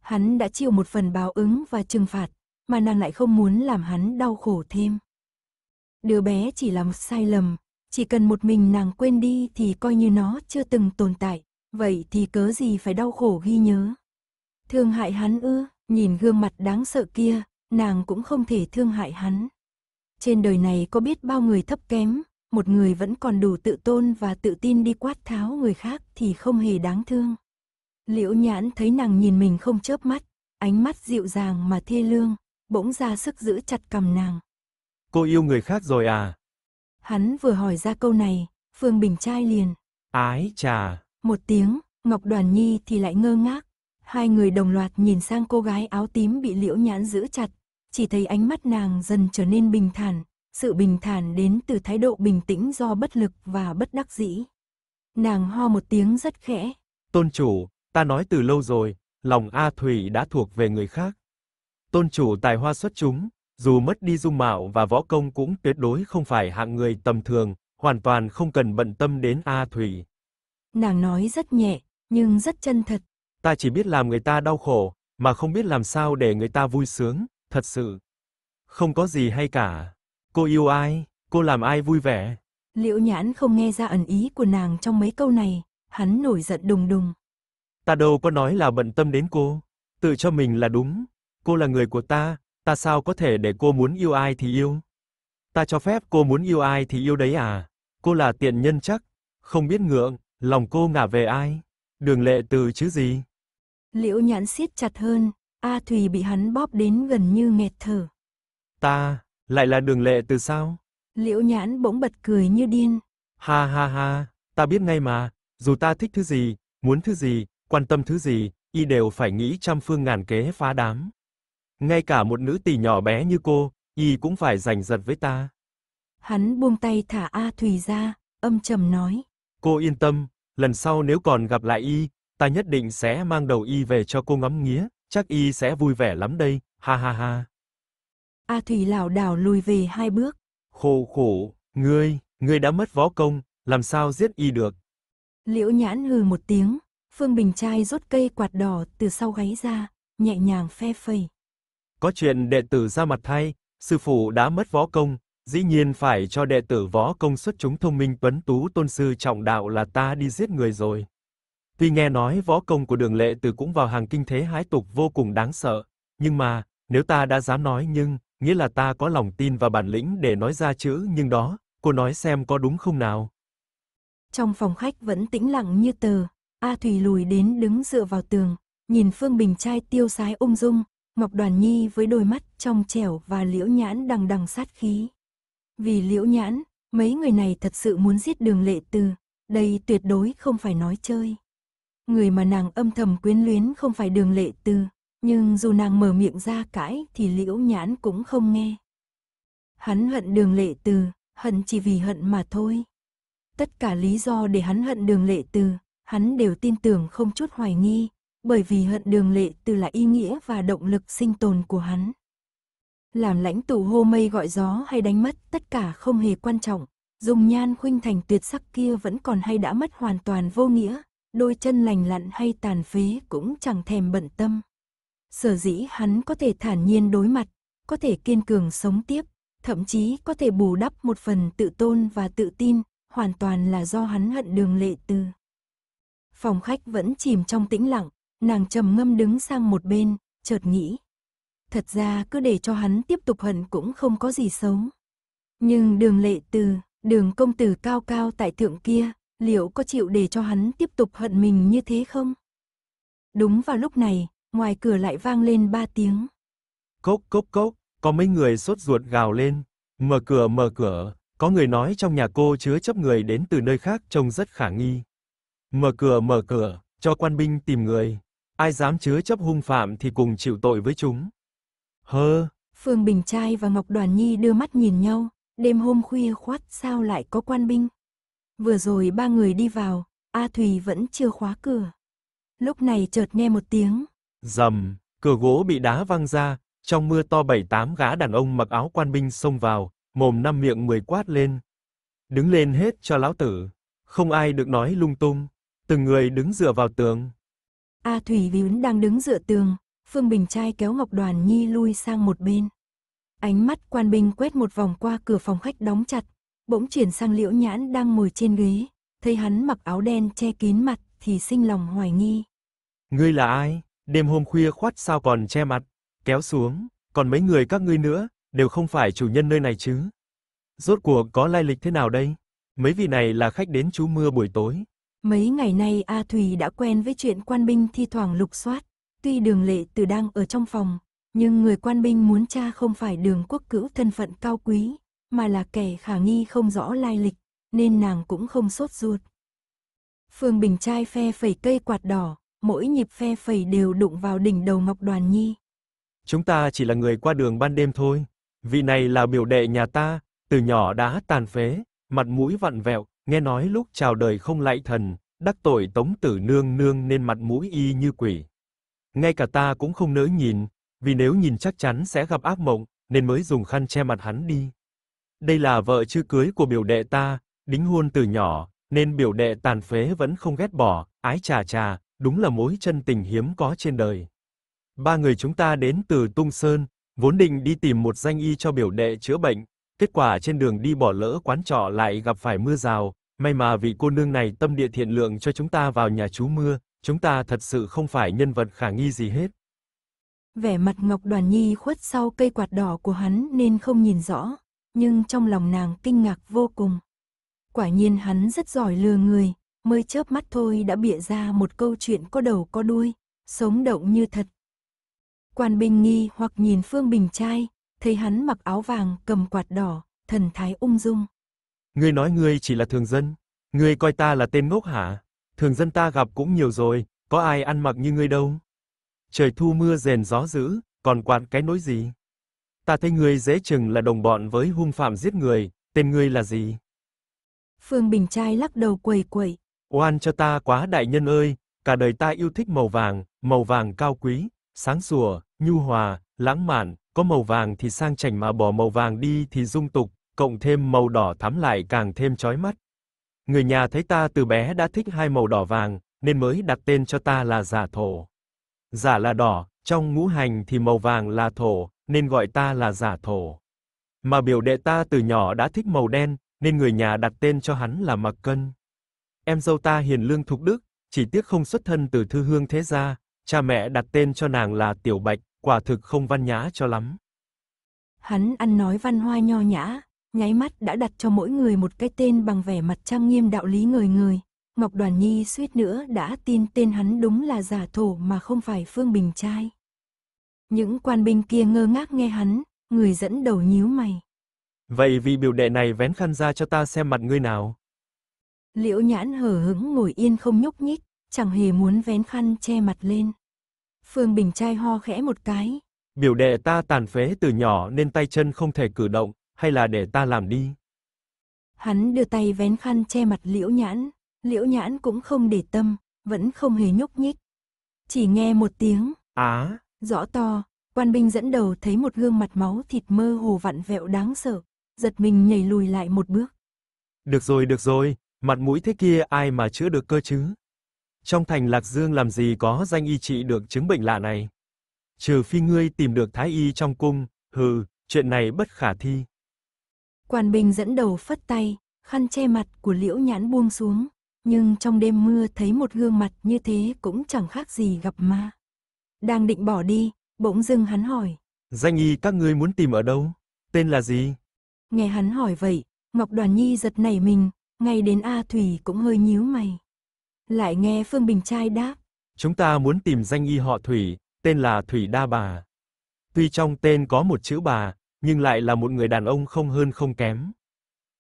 Hắn đã chịu một phần báo ứng và trừng phạt, mà nàng lại không muốn làm hắn đau khổ thêm. Đứa bé chỉ là một sai lầm, chỉ cần một mình nàng quên đi thì coi như nó chưa từng tồn tại, vậy thì cớ gì phải đau khổ ghi nhớ. Thương hại hắn ư, nhìn gương mặt đáng sợ kia, nàng cũng không thể thương hại hắn. Trên đời này có biết bao người thấp kém, một người vẫn còn đủ tự tôn và tự tin đi quát tháo người khác thì không hề đáng thương. Liễu nhãn thấy nàng nhìn mình không chớp mắt, ánh mắt dịu dàng mà thê lương, bỗng ra sức giữ chặt cầm nàng. Cô yêu người khác rồi à? Hắn vừa hỏi ra câu này, Phương Bình trai liền. Ái chà. Một tiếng, Ngọc Đoàn Nhi thì lại ngơ ngác. Hai người đồng loạt nhìn sang cô gái áo tím bị liễu nhãn giữ chặt. Chỉ thấy ánh mắt nàng dần trở nên bình thản. Sự bình thản đến từ thái độ bình tĩnh do bất lực và bất đắc dĩ. Nàng ho một tiếng rất khẽ. Tôn chủ, ta nói từ lâu rồi, lòng A Thủy đã thuộc về người khác. Tôn chủ tài hoa xuất chúng, dù mất đi dung mạo và võ công cũng tuyệt đối không phải hạng người tầm thường, hoàn toàn không cần bận tâm đến A Thủy. Nàng nói rất nhẹ, nhưng rất chân thật. Ta chỉ biết làm người ta đau khổ, mà không biết làm sao để người ta vui sướng, thật sự. Không có gì hay cả. Cô yêu ai, cô làm ai vui vẻ. Liễu Nhãn không nghe ra ẩn ý của nàng trong mấy câu này, hắn nổi giận đùng đùng. Ta đâu có nói là bận tâm đến cô, tự cho mình là đúng, cô là người của ta, ta sao có thể để cô muốn yêu ai thì yêu? Ta cho phép cô muốn yêu ai thì yêu đấy à? Cô là tiện nhân chắc, không biết ngượng, lòng cô ngả về ai? Đường Lệ Từ chứ gì? Liễu Nhãn siết chặt hơn, A Thùy bị hắn bóp đến gần như nghẹt thở. Ta, lại là Đường Lệ Từ sao? Liễu Nhãn bỗng bật cười như điên. Ha ha ha, ta biết ngay mà, dù ta thích thứ gì, muốn thứ gì, quan tâm thứ gì, y đều phải nghĩ trăm phương ngàn kế phá đám. Ngay cả một nữ tỳ nhỏ bé như cô, y cũng phải giành giật với ta. Hắn buông tay thả A Thùy ra, âm trầm nói. Cô yên tâm, lần sau nếu còn gặp lại y, ta nhất định sẽ mang đầu y về cho cô ngắm nghía, chắc y sẽ vui vẻ lắm đây, ha ha ha. A Thủy lảo đảo lùi về hai bước. Khổ khổ, ngươi, ngươi đã mất võ công, làm sao giết y được? Liễu nhãn hừ một tiếng, Phương Bình Trai rút cây quạt đỏ từ sau gáy ra, nhẹ nhàng phe phẩy có chuyện đệ tử ra mặt thay, sư phụ đã mất võ công, dĩ nhiên phải cho đệ tử võ công xuất chúng thông minh tuấn tú tôn sư trọng đạo là ta đi giết người rồi. Tuy nghe nói võ công của Đường Lệ Từ cũng vào hàng kinh thế hái tục vô cùng đáng sợ, nhưng mà, nếu ta đã dám nói nhưng, nghĩa là ta có lòng tin và bản lĩnh để nói ra chữ nhưng đó, cô nói xem có đúng không nào. Trong phòng khách vẫn tĩnh lặng như tờ, A Thủy lùi đến đứng dựa vào tường, nhìn Phương Bình trai tiêu sái ung dung, Ngọc Đoàn Nhi với đôi mắt trong trẻo và liễu nhãn đằng đằng sát khí. Vì liễu nhãn, mấy người này thật sự muốn giết đường lệ từ, đây tuyệt đối không phải nói chơi. Người mà nàng âm thầm quyến luyến không phải đường lệ từ, nhưng dù nàng mở miệng ra cãi thì liễu nhãn cũng không nghe. Hắn hận đường lệ từ, hận chỉ vì hận mà thôi. Tất cả lý do để hắn hận đường lệ từ, hắn đều tin tưởng không chút hoài nghi, bởi vì hận đường lệ từ là ý nghĩa và động lực sinh tồn của hắn. Làm lãnh tụ hô mây gọi gió hay đánh mất tất cả không hề quan trọng, dùng nhan khuynh thành tuyệt sắc kia vẫn còn hay đã mất hoàn toàn vô nghĩa, đôi chân lành lặn hay tàn phế cũng chẳng thèm bận tâm. Sở dĩ hắn có thể thản nhiên đối mặt, có thể kiên cường sống tiếp, thậm chí có thể bù đắp một phần tự tôn và tự tin, hoàn toàn là do hắn hận đường lệ từ. Phòng khách vẫn chìm trong tĩnh lặng, Nàng trầm ngâm đứng sang một bên, chợt nghĩ. Thật ra cứ để cho hắn tiếp tục hận cũng không có gì xấu. Nhưng đường lệ từ, đường công tử cao cao tại thượng kia, liệu có chịu để cho hắn tiếp tục hận mình như thế không? Đúng vào lúc này, ngoài cửa lại vang lên ba tiếng. Cốc cốc cốc, có mấy người sốt ruột gào lên. Mở cửa mở cửa, có người nói trong nhà cô chứa chấp người đến từ nơi khác trông rất khả nghi. Mở cửa mở cửa, cho quan binh tìm người ai dám chứa chấp hung phạm thì cùng chịu tội với chúng. Hơ! Phương Bình Trai và Ngọc Đoàn Nhi đưa mắt nhìn nhau, đêm hôm khuya khoát sao lại có quan binh. Vừa rồi ba người đi vào, A Thùy vẫn chưa khóa cửa. Lúc này chợt nghe một tiếng. Dầm, cửa gỗ bị đá văng ra, trong mưa to bảy tám gã đàn ông mặc áo quan binh xông vào, mồm năm miệng mười quát lên. Đứng lên hết cho lão tử, không ai được nói lung tung, từng người đứng dựa vào tường. A à, Thủy Víu đang đứng dựa tường, Phương Bình Trai kéo Ngọc Đoàn Nhi lui sang một bên. Ánh mắt quan binh quét một vòng qua cửa phòng khách đóng chặt, bỗng chuyển sang Liễu Nhãn đang ngồi trên ghế, thấy hắn mặc áo đen che kín mặt thì sinh lòng hoài nghi. Ngươi là ai? Đêm hôm khuya khoát sao còn che mặt? Kéo xuống, còn mấy người các ngươi nữa, đều không phải chủ nhân nơi này chứ? Rốt cuộc có lai lịch thế nào đây? Mấy vị này là khách đến chú mưa buổi tối, Mấy ngày nay A Thùy đã quen với chuyện quan binh thi thoảng lục soát. Tuy đường lệ từ đang ở trong phòng, nhưng người quan binh muốn cha không phải đường quốc cữu thân phận cao quý, mà là kẻ khả nghi không rõ lai lịch, nên nàng cũng không sốt ruột. Phương Bình trai phe phẩy cây quạt đỏ, mỗi nhịp phe phẩy đều đụng vào đỉnh đầu Ngọc Đoàn Nhi. Chúng ta chỉ là người qua đường ban đêm thôi. Vị này là biểu đệ nhà ta, từ nhỏ đã tàn phế, mặt mũi vặn vẹo, nghe nói lúc chào đời không lạy thần, đắc tội Tống Tử Nương nương nên mặt mũi y như quỷ. Ngay cả ta cũng không nỡ nhìn, vì nếu nhìn chắc chắn sẽ gặp ác mộng, nên mới dùng khăn che mặt hắn đi. Đây là vợ chưa cưới của biểu đệ ta, đính hôn từ nhỏ, nên biểu đệ tàn phế vẫn không ghét bỏ, ái chà chà, đúng là mối chân tình hiếm có trên đời. Ba người chúng ta đến từ Tung Sơn, vốn định đi tìm một danh y cho biểu đệ chữa bệnh, kết quả trên đường đi bỏ lỡ quán trọ lại gặp phải mưa rào, May mà vị cô nương này tâm địa thiện lượng cho chúng ta vào nhà chú mưa, chúng ta thật sự không phải nhân vật khả nghi gì hết. Vẻ mặt Ngọc Đoàn Nhi khuất sau cây quạt đỏ của hắn nên không nhìn rõ, nhưng trong lòng nàng kinh ngạc vô cùng. Quả nhiên hắn rất giỏi lừa người, mới chớp mắt thôi đã bịa ra một câu chuyện có đầu có đuôi, sống động như thật. Quan Bình nghi hoặc nhìn Phương Bình trai, thấy hắn mặc áo vàng cầm quạt đỏ, thần thái ung dung. Ngươi nói ngươi chỉ là thường dân, ngươi coi ta là tên ngốc hả? Thường dân ta gặp cũng nhiều rồi, có ai ăn mặc như ngươi đâu. Trời thu mưa rền gió dữ, còn quạt cái nỗi gì? Ta thấy ngươi dễ chừng là đồng bọn với hung phạm giết người, tên ngươi là gì? Phương Bình trai lắc đầu quẩy quẩy. Oan cho ta quá đại nhân ơi, cả đời ta yêu thích màu vàng, màu vàng cao quý, sáng sủa, nhu hòa, lãng mạn, có màu vàng thì sang chảnh mà bỏ màu vàng đi thì dung tục, cộng thêm màu đỏ thắm lại càng thêm chói mắt. Người nhà thấy ta từ bé đã thích hai màu đỏ vàng, nên mới đặt tên cho ta là Giả Thổ. Giả là đỏ, trong ngũ hành thì màu vàng là thổ, nên gọi ta là Giả Thổ. Mà biểu đệ ta từ nhỏ đã thích màu đen, nên người nhà đặt tên cho hắn là Mặc Cân. Em dâu ta hiền lương thục đức, chỉ tiếc không xuất thân từ thư hương thế gia, cha mẹ đặt tên cho nàng là Tiểu Bạch, quả thực không văn nhã cho lắm. Hắn ăn nói văn hoa nho nhã, nháy mắt đã đặt cho mỗi người một cái tên bằng vẻ mặt trang nghiêm đạo lý người người. Ngọc Đoàn Nhi suýt nữa đã tin tên hắn đúng là giả thổ mà không phải Phương Bình Trai. Những quan binh kia ngơ ngác nghe hắn, người dẫn đầu nhíu mày. Vậy vì biểu đệ này vén khăn ra cho ta xem mặt ngươi nào. Liễu nhãn hở hững ngồi yên không nhúc nhích, chẳng hề muốn vén khăn che mặt lên. Phương Bình Trai ho khẽ một cái. Biểu đệ ta tàn phế từ nhỏ nên tay chân không thể cử động, hay là để ta làm đi? Hắn đưa tay vén khăn che mặt liễu nhãn, liễu nhãn cũng không để tâm, vẫn không hề nhúc nhích. Chỉ nghe một tiếng, á, à. rõ to, quan binh dẫn đầu thấy một gương mặt máu thịt mơ hồ vặn vẹo đáng sợ, giật mình nhảy lùi lại một bước. Được rồi, được rồi, mặt mũi thế kia ai mà chữa được cơ chứ? Trong thành Lạc Dương làm gì có danh y trị được chứng bệnh lạ này? Trừ phi ngươi tìm được thái y trong cung, hừ, chuyện này bất khả thi. Quan Bình dẫn đầu phất tay, khăn che mặt của liễu nhãn buông xuống, nhưng trong đêm mưa thấy một gương mặt như thế cũng chẳng khác gì gặp ma. Đang định bỏ đi, bỗng dưng hắn hỏi. Danh y các ngươi muốn tìm ở đâu? Tên là gì? Nghe hắn hỏi vậy, Ngọc Đoàn Nhi giật nảy mình, ngay đến A Thủy cũng hơi nhíu mày. Lại nghe Phương Bình Trai đáp. Chúng ta muốn tìm danh y họ Thủy, tên là Thủy Đa Bà. Tuy trong tên có một chữ bà, nhưng lại là một người đàn ông không hơn không kém.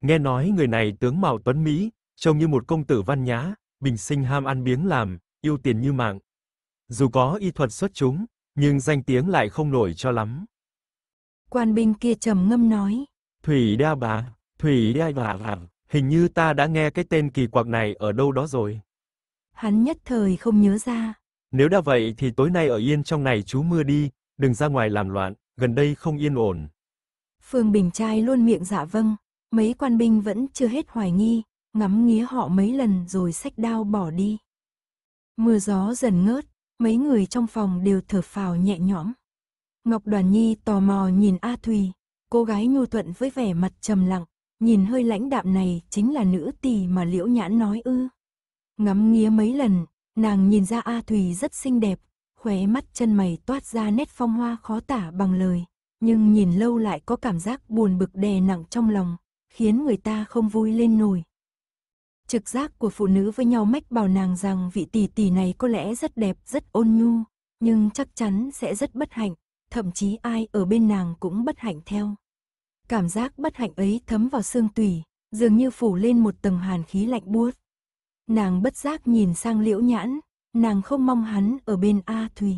Nghe nói người này tướng mạo tuấn mỹ, trông như một công tử văn nhã, bình sinh ham ăn biếng làm, yêu tiền như mạng. Dù có y thuật xuất chúng, nhưng danh tiếng lại không nổi cho lắm. Quan binh kia trầm ngâm nói. Thủy đa bà, Thủy đa bà, bà, hình như ta đã nghe cái tên kỳ quặc này ở đâu đó rồi. Hắn nhất thời không nhớ ra. Nếu đã vậy thì tối nay ở yên trong này chú mưa đi, đừng ra ngoài làm loạn, gần đây không yên ổn. Phương Bình trai luôn miệng dạ vâng, mấy quan binh vẫn chưa hết hoài nghi, ngắm nghía họ mấy lần rồi sách đao bỏ đi. Mưa gió dần ngớt, mấy người trong phòng đều thở phào nhẹ nhõm. Ngọc Đoàn Nhi tò mò nhìn A Thùy, cô gái nhu thuận với vẻ mặt trầm lặng, nhìn hơi lãnh đạm này chính là nữ tỳ mà Liễu Nhãn nói ư. Ngắm nghía mấy lần, nàng nhìn ra A Thùy rất xinh đẹp, khóe mắt chân mày toát ra nét phong hoa khó tả bằng lời nhưng nhìn lâu lại có cảm giác buồn bực đè nặng trong lòng, khiến người ta không vui lên nổi. Trực giác của phụ nữ với nhau mách bảo nàng rằng vị tỷ tỷ này có lẽ rất đẹp, rất ôn nhu, nhưng chắc chắn sẽ rất bất hạnh, thậm chí ai ở bên nàng cũng bất hạnh theo. Cảm giác bất hạnh ấy thấm vào xương tủy, dường như phủ lên một tầng hàn khí lạnh buốt. Nàng bất giác nhìn sang liễu nhãn, nàng không mong hắn ở bên A Thùy.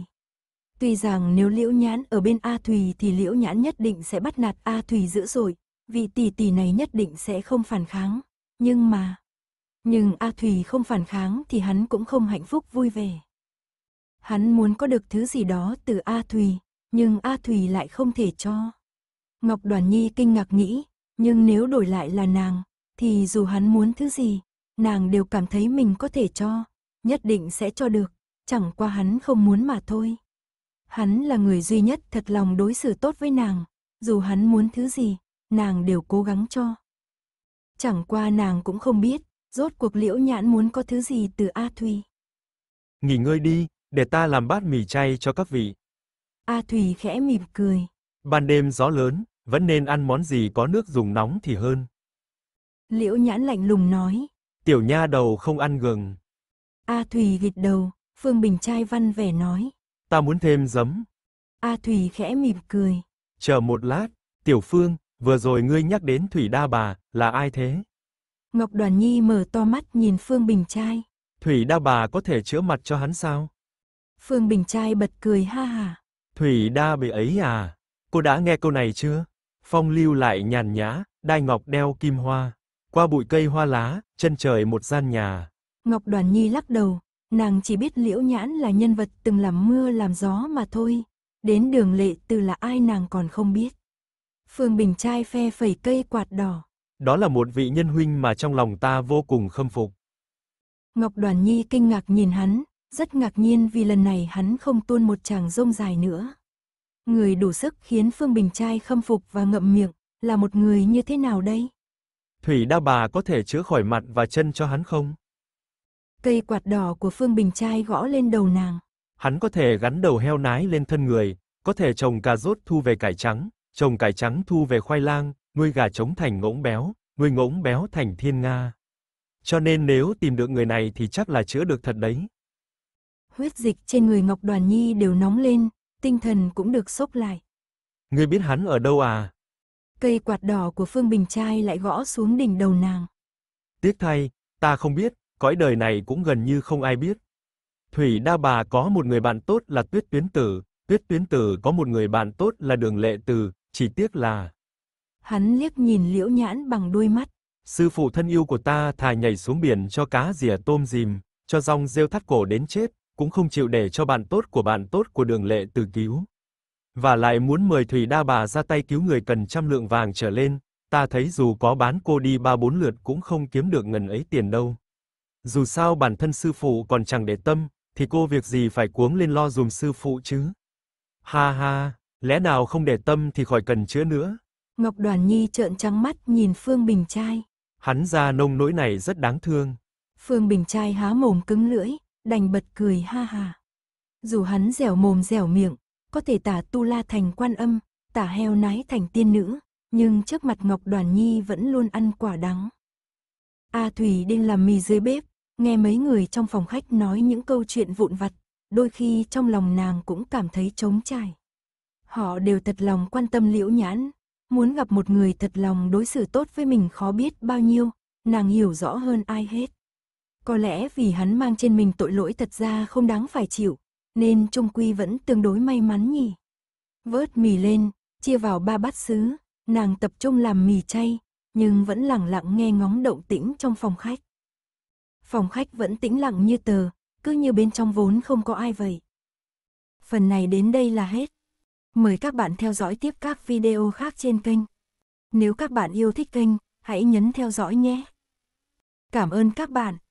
Tuy rằng nếu Liễu Nhãn ở bên A Thùy thì Liễu Nhãn nhất định sẽ bắt nạt A Thùy dữ rồi, vị tỷ tỷ này nhất định sẽ không phản kháng, nhưng mà... Nhưng A Thùy không phản kháng thì hắn cũng không hạnh phúc vui vẻ. Hắn muốn có được thứ gì đó từ A Thùy, nhưng A Thùy lại không thể cho. Ngọc Đoàn Nhi kinh ngạc nghĩ, nhưng nếu đổi lại là nàng, thì dù hắn muốn thứ gì, nàng đều cảm thấy mình có thể cho, nhất định sẽ cho được, chẳng qua hắn không muốn mà thôi. Hắn là người duy nhất thật lòng đối xử tốt với nàng, dù hắn muốn thứ gì, nàng đều cố gắng cho. Chẳng qua nàng cũng không biết, rốt cuộc liễu nhãn muốn có thứ gì từ A Thùy. Nghỉ ngơi đi, để ta làm bát mì chay cho các vị. A Thùy khẽ mỉm cười. Ban đêm gió lớn, vẫn nên ăn món gì có nước dùng nóng thì hơn. Liễu nhãn lạnh lùng nói. Tiểu nha đầu không ăn gừng. A Thùy gịt đầu, Phương Bình trai văn vẻ nói ta muốn thêm giấm. A Thủy khẽ mỉm cười. Chờ một lát, Tiểu Phương, vừa rồi ngươi nhắc đến Thủy Đa Bà, là ai thế? Ngọc Đoàn Nhi mở to mắt nhìn Phương Bình Trai. Thủy Đa Bà có thể chữa mặt cho hắn sao? Phương Bình Trai bật cười ha ha. Thủy Đa bị ấy à? Cô đã nghe câu này chưa? Phong lưu lại nhàn nhã, đai ngọc đeo kim hoa. Qua bụi cây hoa lá, chân trời một gian nhà. Ngọc Đoàn Nhi lắc đầu, nàng chỉ biết liễu nhãn là nhân vật từng làm mưa làm gió mà thôi, đến đường lệ từ là ai nàng còn không biết. Phương Bình trai phe phẩy cây quạt đỏ. Đó là một vị nhân huynh mà trong lòng ta vô cùng khâm phục. Ngọc Đoàn Nhi kinh ngạc nhìn hắn, rất ngạc nhiên vì lần này hắn không tuôn một chàng rông dài nữa. Người đủ sức khiến Phương Bình trai khâm phục và ngậm miệng, là một người như thế nào đây? Thủy đa bà có thể chữa khỏi mặt và chân cho hắn không? Cây quạt đỏ của Phương Bình Trai gõ lên đầu nàng. Hắn có thể gắn đầu heo nái lên thân người, có thể trồng cà rốt thu về cải trắng, trồng cải trắng thu về khoai lang, nuôi gà trống thành ngỗng béo, nuôi ngỗng béo thành thiên nga. Cho nên nếu tìm được người này thì chắc là chữa được thật đấy. Huyết dịch trên người Ngọc Đoàn Nhi đều nóng lên, tinh thần cũng được sốc lại. Ngươi biết hắn ở đâu à? Cây quạt đỏ của Phương Bình Trai lại gõ xuống đỉnh đầu nàng. Tiếc thay, ta không biết, cõi đời này cũng gần như không ai biết. Thủy Đa Bà có một người bạn tốt là Tuyết Tuyến Tử, Tuyết Tuyến Tử có một người bạn tốt là Đường Lệ Từ, chỉ tiếc là... Hắn liếc nhìn Liễu Nhãn bằng đôi mắt. Sư phụ thân yêu của ta thà nhảy xuống biển cho cá rỉa tôm dìm, cho rong rêu thắt cổ đến chết, cũng không chịu để cho bạn tốt của bạn tốt của Đường Lệ Từ cứu. Và lại muốn mời Thủy Đa Bà ra tay cứu người cần trăm lượng vàng trở lên, ta thấy dù có bán cô đi ba bốn lượt cũng không kiếm được ngần ấy tiền đâu. Dù sao bản thân sư phụ còn chẳng để tâm, thì cô việc gì phải cuống lên lo dùm sư phụ chứ. Ha ha, lẽ nào không để tâm thì khỏi cần chữa nữa. Ngọc Đoàn Nhi trợn trắng mắt nhìn Phương Bình Trai. Hắn ra nông nỗi này rất đáng thương. Phương Bình Trai há mồm cứng lưỡi, đành bật cười ha ha. Dù hắn dẻo mồm dẻo miệng, có thể tả tu la thành quan âm, tả heo nái thành tiên nữ, nhưng trước mặt Ngọc Đoàn Nhi vẫn luôn ăn quả đắng. A Thủy đang làm mì dưới bếp, nghe mấy người trong phòng khách nói những câu chuyện vụn vặt, đôi khi trong lòng nàng cũng cảm thấy trống trải. Họ đều thật lòng quan tâm liễu nhãn, muốn gặp một người thật lòng đối xử tốt với mình khó biết bao nhiêu, nàng hiểu rõ hơn ai hết. Có lẽ vì hắn mang trên mình tội lỗi thật ra không đáng phải chịu, nên Trung Quy vẫn tương đối may mắn nhỉ. Vớt mì lên, chia vào ba bát sứ, nàng tập trung làm mì chay, nhưng vẫn lặng lặng nghe ngóng động tĩnh trong phòng khách phòng khách vẫn tĩnh lặng như tờ, cứ như bên trong vốn không có ai vậy. Phần này đến đây là hết. Mời các bạn theo dõi tiếp các video khác trên kênh. Nếu các bạn yêu thích kênh, hãy nhấn theo dõi nhé. Cảm ơn các bạn.